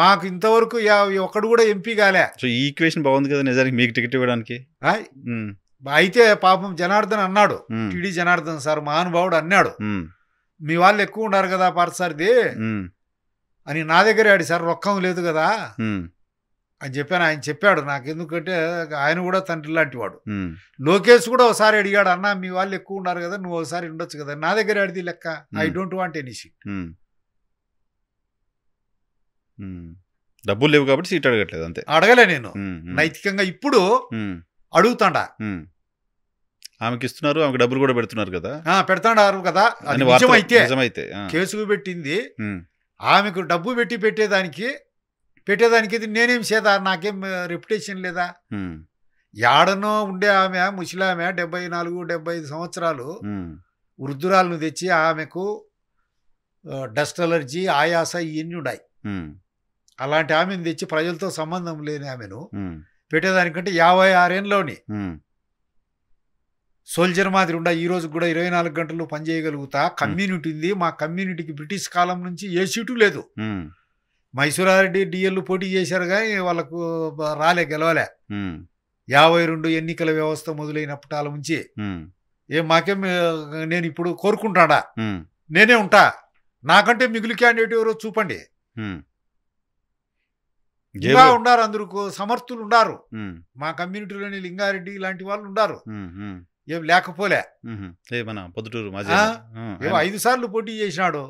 మాకు ఇంతవరకు ఒక్కడు కూడా ఎంపీ కాలే సో ఈ ఈక్వేషన్ బాగుంది కదా నిజానికి మీకు టికెట్ ఇవ్వడానికి అయితే పాపం జనార్దన్ అన్నాడు టీడీ జనార్దన్ సార్ మహానుభావుడు అన్నాడు మీ వాళ్ళు ఎక్కువ ఉన్నారు కదా పార్సారిది అని నా దగ్గర ఆడి సార్ రొక్కం లేదు కదా అని చెప్పాను ఆయన చెప్పాడు నాకు ఎందుకంటే ఆయన కూడా తండ్రి లాంటి వాడు లోకేష్ కూడా ఒకసారి అడిగాడు అన్న మీ వాళ్ళు ఎక్కువ ఉన్నారు కదా నువ్వు ఒకసారి ఉండొచ్చు కదా నా దగ్గర అడిది లెక్క I don't want any seat డబ్బులు లేవు కాబట్టి సీట్ అడగట్లేదు అంతే అడగలే నేను నైతికంగా ఇప్పుడు అడుగుతాడా ఆమెకి ఇస్తున్నారు ఆమెకు డబ్బులు కూడా పెడుతున్నారు కదా పెడతాడారు కదా నిజమైతే కేసుకు పెట్టింది ఆమెకు డబ్బు పెట్టి పెట్టేదానికి పెట్టేదానికి ఇది నేనేం చేదా నాకేం రెప్యుటేషన్ లేదా ఏడనో ఉండే ఆమె ముసలామె డెబ్బై నాలుగు డెబ్బై ఐదు సంవత్సరాలు వృద్ధురాలను తెచ్చి ఆమెకు డస్ట్ అలర్జీ ఆయాస ఇవన్నీ ఉన్నాయి అలాంటి ఆమెను తెచ్చి ప్రజలతో సంబంధం లేని ఆమెను పెట్టేదానికంటే యాభై ఆరేళ్ళలోని సోల్జర్ మాదిరి ఉండ ఈ రోజు కూడా ఇరవై నాలుగు గంటలు పనిచేయగలుగుతా కమ్యూనిటీ ఉంది మా కమ్యూనిటీకి బ్రిటిష్ కాలం నుంచి ఏ సీటు లేదు మైసూరారెడ్డి డిఎల్లు పోటీ చేశారు కానీ వాళ్ళకు రాలే గెలవలే యాభై రెండు ఎన్నికల వ్యవస్థ మొదలైనప్పటాల నుంచి ఏ మాకేం నేను ఇప్పుడు కోరుకుంటాడా నేనే ఉంటా నాకంటే మిగులు క్యాండిడేట్ ఎవరో చూపండి ఇంకా ఉన్నారు అందరు సమర్థులు ఉన్నారు మా కమ్యూనిటీలోని లింగారెడ్డి ఇలాంటి వాళ్ళు ఉన్నారు ఏం లేకపోలే మన పొద్దుటూరు మాజీ ఐదు సార్లు పోటీ చేసినాడు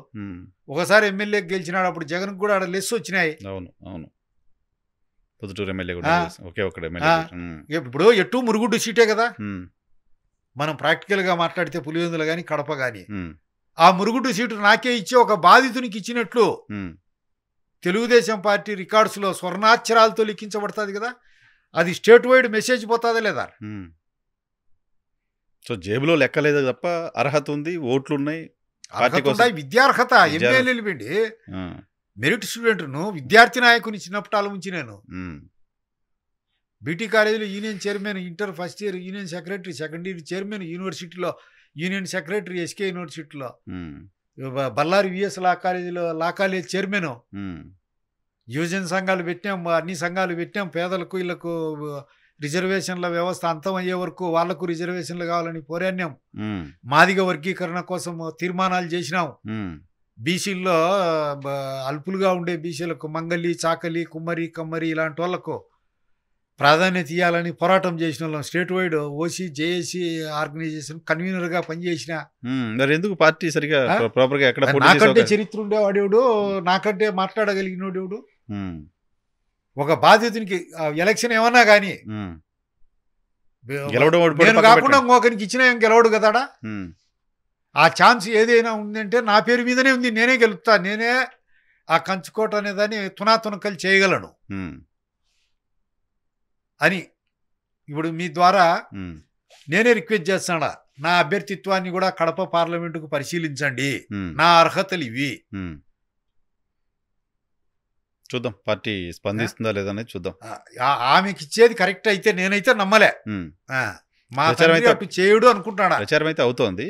ఒకసారి ఎమ్మెల్యే గెలిచినాడు అప్పుడు జగన్ కూడా ఆడ లెస్ వచ్చినాయి అవును అవును పొద్దుటూరు ఎమ్మెల్యే కూడా ఒకే ఒకటి ఎమ్మెల్యే ఇప్పుడు ఎటు మురుగుడ్డు సీటే కదా మనం ప్రాక్టికల్ గా మాట్లాడితే పులివెందులు కానీ కడప గాని ఆ మురుగుడ్డు సీటు నాకే ఇచ్చి ఒక బాధితునికి ఇచ్చినట్లు తెలుగుదేశం పార్టీ రికార్డ్స్ లో స్వర్ణాక్షరాలతో లిఖించబడుతుంది కదా అది స్టేట్ వైడ్ మెసేజ్ పోతుందా లేదా సో జేబులో లెక్కలేదు తప్ప అర్హత ఉంది ఓట్లు ఉన్నాయి విద్యార్హత ఎమ్మెల్యేలు పిండి మెరిట్ స్టూడెంట్ను విద్యార్థి నాయకుని చిన్నప్పటాల ఉంచి నేను బీటీ కాలేజీలో union chairman inter first year union secretary second year chairman యూనివర్సిటీలో యూనియన్ సెక్రటరీ ఎస్కే యూనివర్సిటీలో బళ్ళారి విఎస్ లా కాలేజీలో లా కాలేజ్ చైర్మన్ యువజన సంఘాలు పెట్టాం అన్ని సంఘాలు పెట్టాం పేదలకు వీళ్ళకు రిజర్వేషన్ల వ్యవస్థ అంతం అయ్యే వరకు వాళ్లకు రిజర్వేషన్లు కావాలని పోరాణ్యం మాదిగ వర్గీకరణ కోసం తీర్మానాలు చేసినాం బీసీల్లో అల్పులుగా ఉండే బీసీలకు మంగలి చాకలి కుమ్మరి కమ్మరి ఇలాంటి వాళ్లకు ప్రాధాన్యత ఇవ్వాలని పోరాటం చేసిన వాళ్ళం state wide OC JAC organisation convener గా పనిచేసిన మరి ఎందుకు పార్టీ గా నాకంటే చరిత్ర ఉండేవాడేవుడు నాకంటే మాట్లాడగలిగిన ఒక బాధితునికి ఎలక్షన్ ఏమన్నా కానీ నేను కాకుండా ఇంకొకరికి ఇచ్చిన గెలవడు కదా ఆ ఛాన్స్ ఏదైనా ఉందంటే నా పేరు మీదనే ఉంది నేనే గెలుపుతా నేనే ఆ కంచుకోట అనేదాన్ని తునాతునకలు చేయగలను అని ఇప్పుడు మీ ద్వారా నేనే రిక్వెస్ట్ చేస్తాడా నా అభ్యర్థిత్వాన్ని కూడా కడప పార్లమెంటుకు పరిశీలించండి నా అర్హతలు ఇవి చూద్దాం పార్టీ స్పందిస్తుందా లేదా అనేది చూద్దాం ఆమెకి ఇచ్చేది కరెక్ట్ అయితే నేనైతే నమ్మలే మా అటు అనుకుంటున్నాడు ప్రచారం అయితే అవుతోంది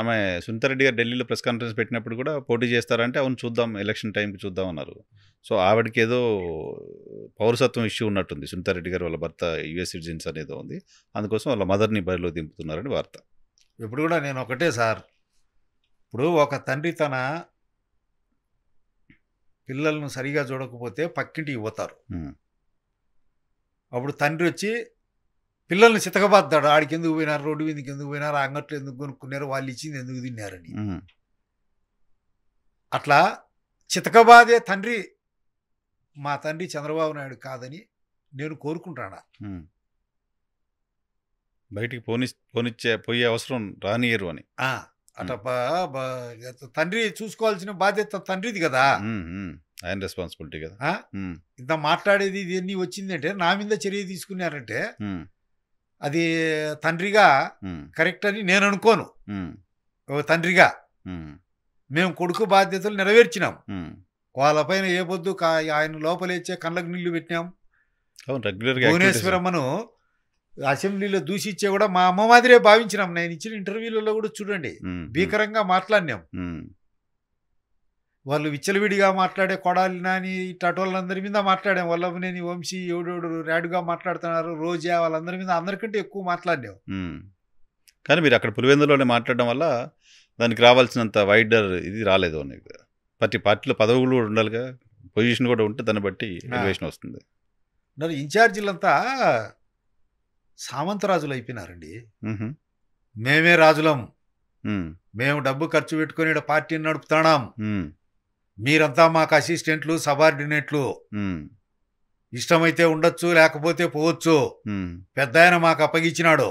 ఆమె సునీతారెడ్డి గారు ఢిల్లీలో ప్రెస్ కాన్ఫరెన్స్ పెట్టినప్పుడు కూడా పోటీ చేస్తారంటే అవును చూద్దాం ఎలక్షన్ టైంకి చూద్దాం అన్నారు సో ఆవిడకి ఏదో పౌరసత్వం ఇష్యూ ఉన్నట్టుంది సునీతారెడ్డి గారు వాళ్ళ భర్త యుఎస్ సిటిజన్స్ అనేది ఉంది అందుకోసం వాళ్ళ మదర్ని బరిలో దింపుతున్నారని వార్త ఇప్పుడు కూడా నేను ఒకటే సార్ ఇప్పుడు ఒక తండ్రి తన పిల్లలను సరిగా చూడకపోతే పక్కింటికి పోతారు అప్పుడు తండ్రి వచ్చి పిల్లల్ని చితకబాద్దాడు ఆడికి ఎందుకు పోయినారు రోడ్డు మీదకి ఎందుకు పోయినారు అంగట్లు ఎందుకు కొనుక్కున్నారు వాళ్ళు ఇచ్చింది ఎందుకు తిన్నారని అట్లా చితకబాదే తండ్రి మా తండ్రి చంద్రబాబు నాయుడు కాదని నేను కోరుకుంటానా బయటికి పోనిచ్చే పోయే అవసరం రానియరు అని అట తండ్రి చూసుకోవాల్సిన బాధ్యత తండ్రిది కదా ఆయన రెస్పాన్సిబిలిటీ కదా ఇంత మాట్లాడేది ఇవన్నీ వచ్చిందంటే నా మీద చర్య తీసుకున్నారంటే అది తండ్రిగా కరెక్ట్ అని నేను అనుకోను తండ్రిగా మేము కొడుకు బాధ్యతలు నెరవేర్చినాం వాళ్ళ పైన ఏ పొద్దు ఆయన లోపలేచ్చే కళ్ళకు నీళ్లు పెట్టినాం భువనేశ్వరమ్మను అసెంబ్లీలో దూషించే కూడా మా అమ్మ మాదిరే భావించినాం నేను ఇచ్చిన ఇంటర్వ్యూలలో కూడా చూడండి భీకరంగా మాట్లాడినాం వాళ్ళు విచ్చలవిడిగా మాట్లాడే కొడాలి నాని ఇట్లాటోళ్ళందరి మీద మాట్లాడాం నేను వంశీ ఎవడెవడు ర్యాడుగా మాట్లాడుతున్నారు రోజా వాళ్ళందరి మీద అందరికంటే ఎక్కువ మాట్లాడినాం కానీ మీరు అక్కడ పులివెందులోనే మాట్లాడడం వల్ల దానికి రావాల్సినంత వైడర్ ఇది రాలేదు అని ప్రతి పార్టీలో పదవులు కూడా ఉండాలిగా పొజిషన్ కూడా ఉంటే దాన్ని బట్టి ఎలివేషన్ వస్తుంది ఇన్ఛార్జీలంతా సామంతరాజులు అయిపోయినారండి మేమే రాజులం మేము డబ్బు ఖర్చు పెట్టుకుని పార్టీని నడుపుతాం మీరంతా మాకు అసిస్టెంట్లు సబార్డినేట్లు ఇష్టమైతే ఉండొచ్చు లేకపోతే పోవచ్చు పెద్ద ఆయన మాకు అప్పగించినాడు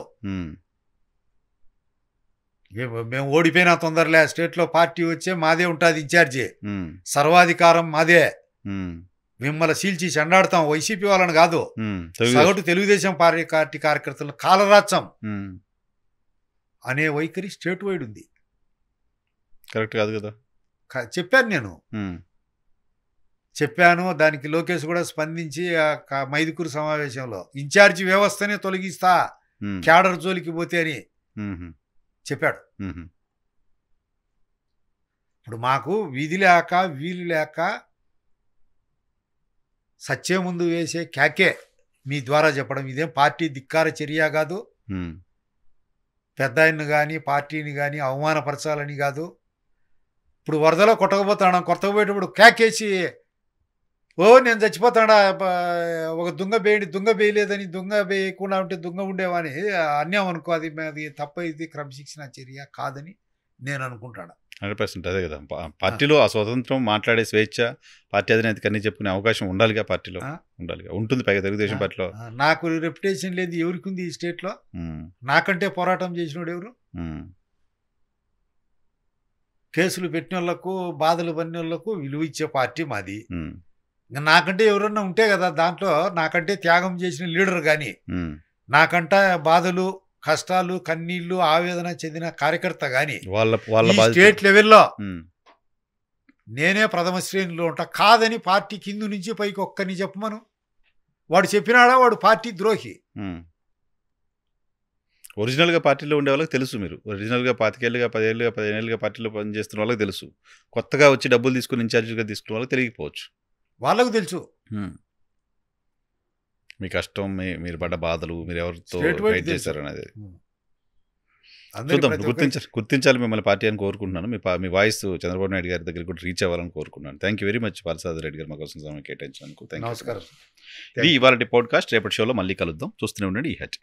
మేము ఓడిపోయినా తొందరలే స్టేట్లో పార్టీ వచ్చే మాదే ఉంటుంది ఇన్ఛార్జి సర్వాధికారం మాదే మిమ్మల్ని చీల్చి చెండాడతాం వైసీపీ వాళ్ళని కాదు సగటు తెలుగుదేశం పార్టీ కార్యకర్తలను కాలరాచం అనే వైఖరి స్టేట్ వైడ్ ఉంది కరెక్ట్ కాదు కదా చెప్పాను నేను చెప్పాను దానికి లోకేష్ కూడా స్పందించి మైదుకూరు సమావేశంలో ఇన్ఛార్జి వ్యవస్థనే తొలగిస్తా క్యాడర్ జోలికి పోతే అని చెప్పాడు ఇప్పుడు మాకు విధి లేక వీలు లేక సచ్చే ముందు వేసే క్యాకే మీ ద్వారా చెప్పడం ఇదేం పార్టీ ధిక్కార చర్య కాదు పెద్ద ఆయన్ని కానీ పార్టీని కానీ అవమానపరచాలని కాదు ఇప్పుడు వరదలో కొట్టకపోతాడా కొత్తగా పోయేటప్పుడు క్యాకేసి ఓ నేను చచ్చిపోతాడా ఒక దుంగ బేయండి దుంగ వేయలేదని దుంగ వేయకుండా ఉంటే దుంగ ఉండేవని అన్యాం అనుకో అది అది తప్ప ఇది క్రమశిక్షణ చర్య కాదని నేను అనుకుంటాను హండ్రెడ్ పర్సెంట్ అదే కదా పార్టీలో ఆ స్వతంత్రం మాట్లాడే స్వేచ్ఛ పార్టీ అధినేత కన్నీ చెప్పుకునే అవకాశం ఉండాలిగా పార్టీలో ఉండాలిగా ఉంటుంది పైగా తెలుగుదేశం పార్టీలో నాకు రెప్యుటేషన్ లేదు ఎవరికి ఉంది ఈ స్టేట్లో నాకంటే పోరాటం చేసినోడు ఎవరు కేసులు పెట్టిన వాళ్ళకు బాధలు పడిన వాళ్ళకు విలువ ఇచ్చే పార్టీ మాది నాకంటే ఎవరన్నా ఉంటే కదా దాంట్లో నాకంటే త్యాగం చేసిన లీడర్ కానీ నాకంట బాధలు కష్టాలు కన్నీళ్లు ఆవేదన చెందిన కార్యకర్త కానీ వాళ్ళ వాళ్ళ స్టేట్ లెవెల్లో నేనే ప్రథమ శ్రేణిలో ఉంటా కాదని పార్టీ కింద నుంచి పైకి ఒక్కరిని చెప్పమను వాడు చెప్పినాడా వాడు పార్టీ ద్రోహి ఒరిజినల్గా పార్టీలో ఉండే వాళ్ళకి తెలుసు మీరు ఒరిజినల్గా పాతికేళ్ళుగా పదేళ్ళుగా పదిహేనేళ్ళుగా పార్టీలో పనిచేస్తున్న వాళ్ళకి తెలుసు కొత్తగా వచ్చి డబ్బులు తీసుకుని ఇన్ఛార్జీగా తీసుకున్న వాళ్ళకి తెలియకపోవచ్చు వాళ్ళకు తెలుసు మీ కష్టం మీ మీరు పడ్డ బాధలు మీరు ఎవరితో ఫైట్ చేశారు అనేది చూద్దాం గుర్తించాలి గుర్తించాలి మిమ్మల్ని పార్టీ అని కోరుకుంటున్నాను మీ మీ వాయిస్ చంద్రబాబు నాయుడు గారి దగ్గర కూడా రీచ్ అవ్వాలని కోరుకున్నాను thank you very much Prasad Reddy గారు మా కోసం సమయం కేటాయించినందుకు థ్యాంక్ నమస్కారం ఇది ఇవాళ పాడ్కాస్ట్ రేపటి షోలో మళ్ళీ కలుద్దాం చూస్తూనే ఉండండి ఈ హ్యాచ్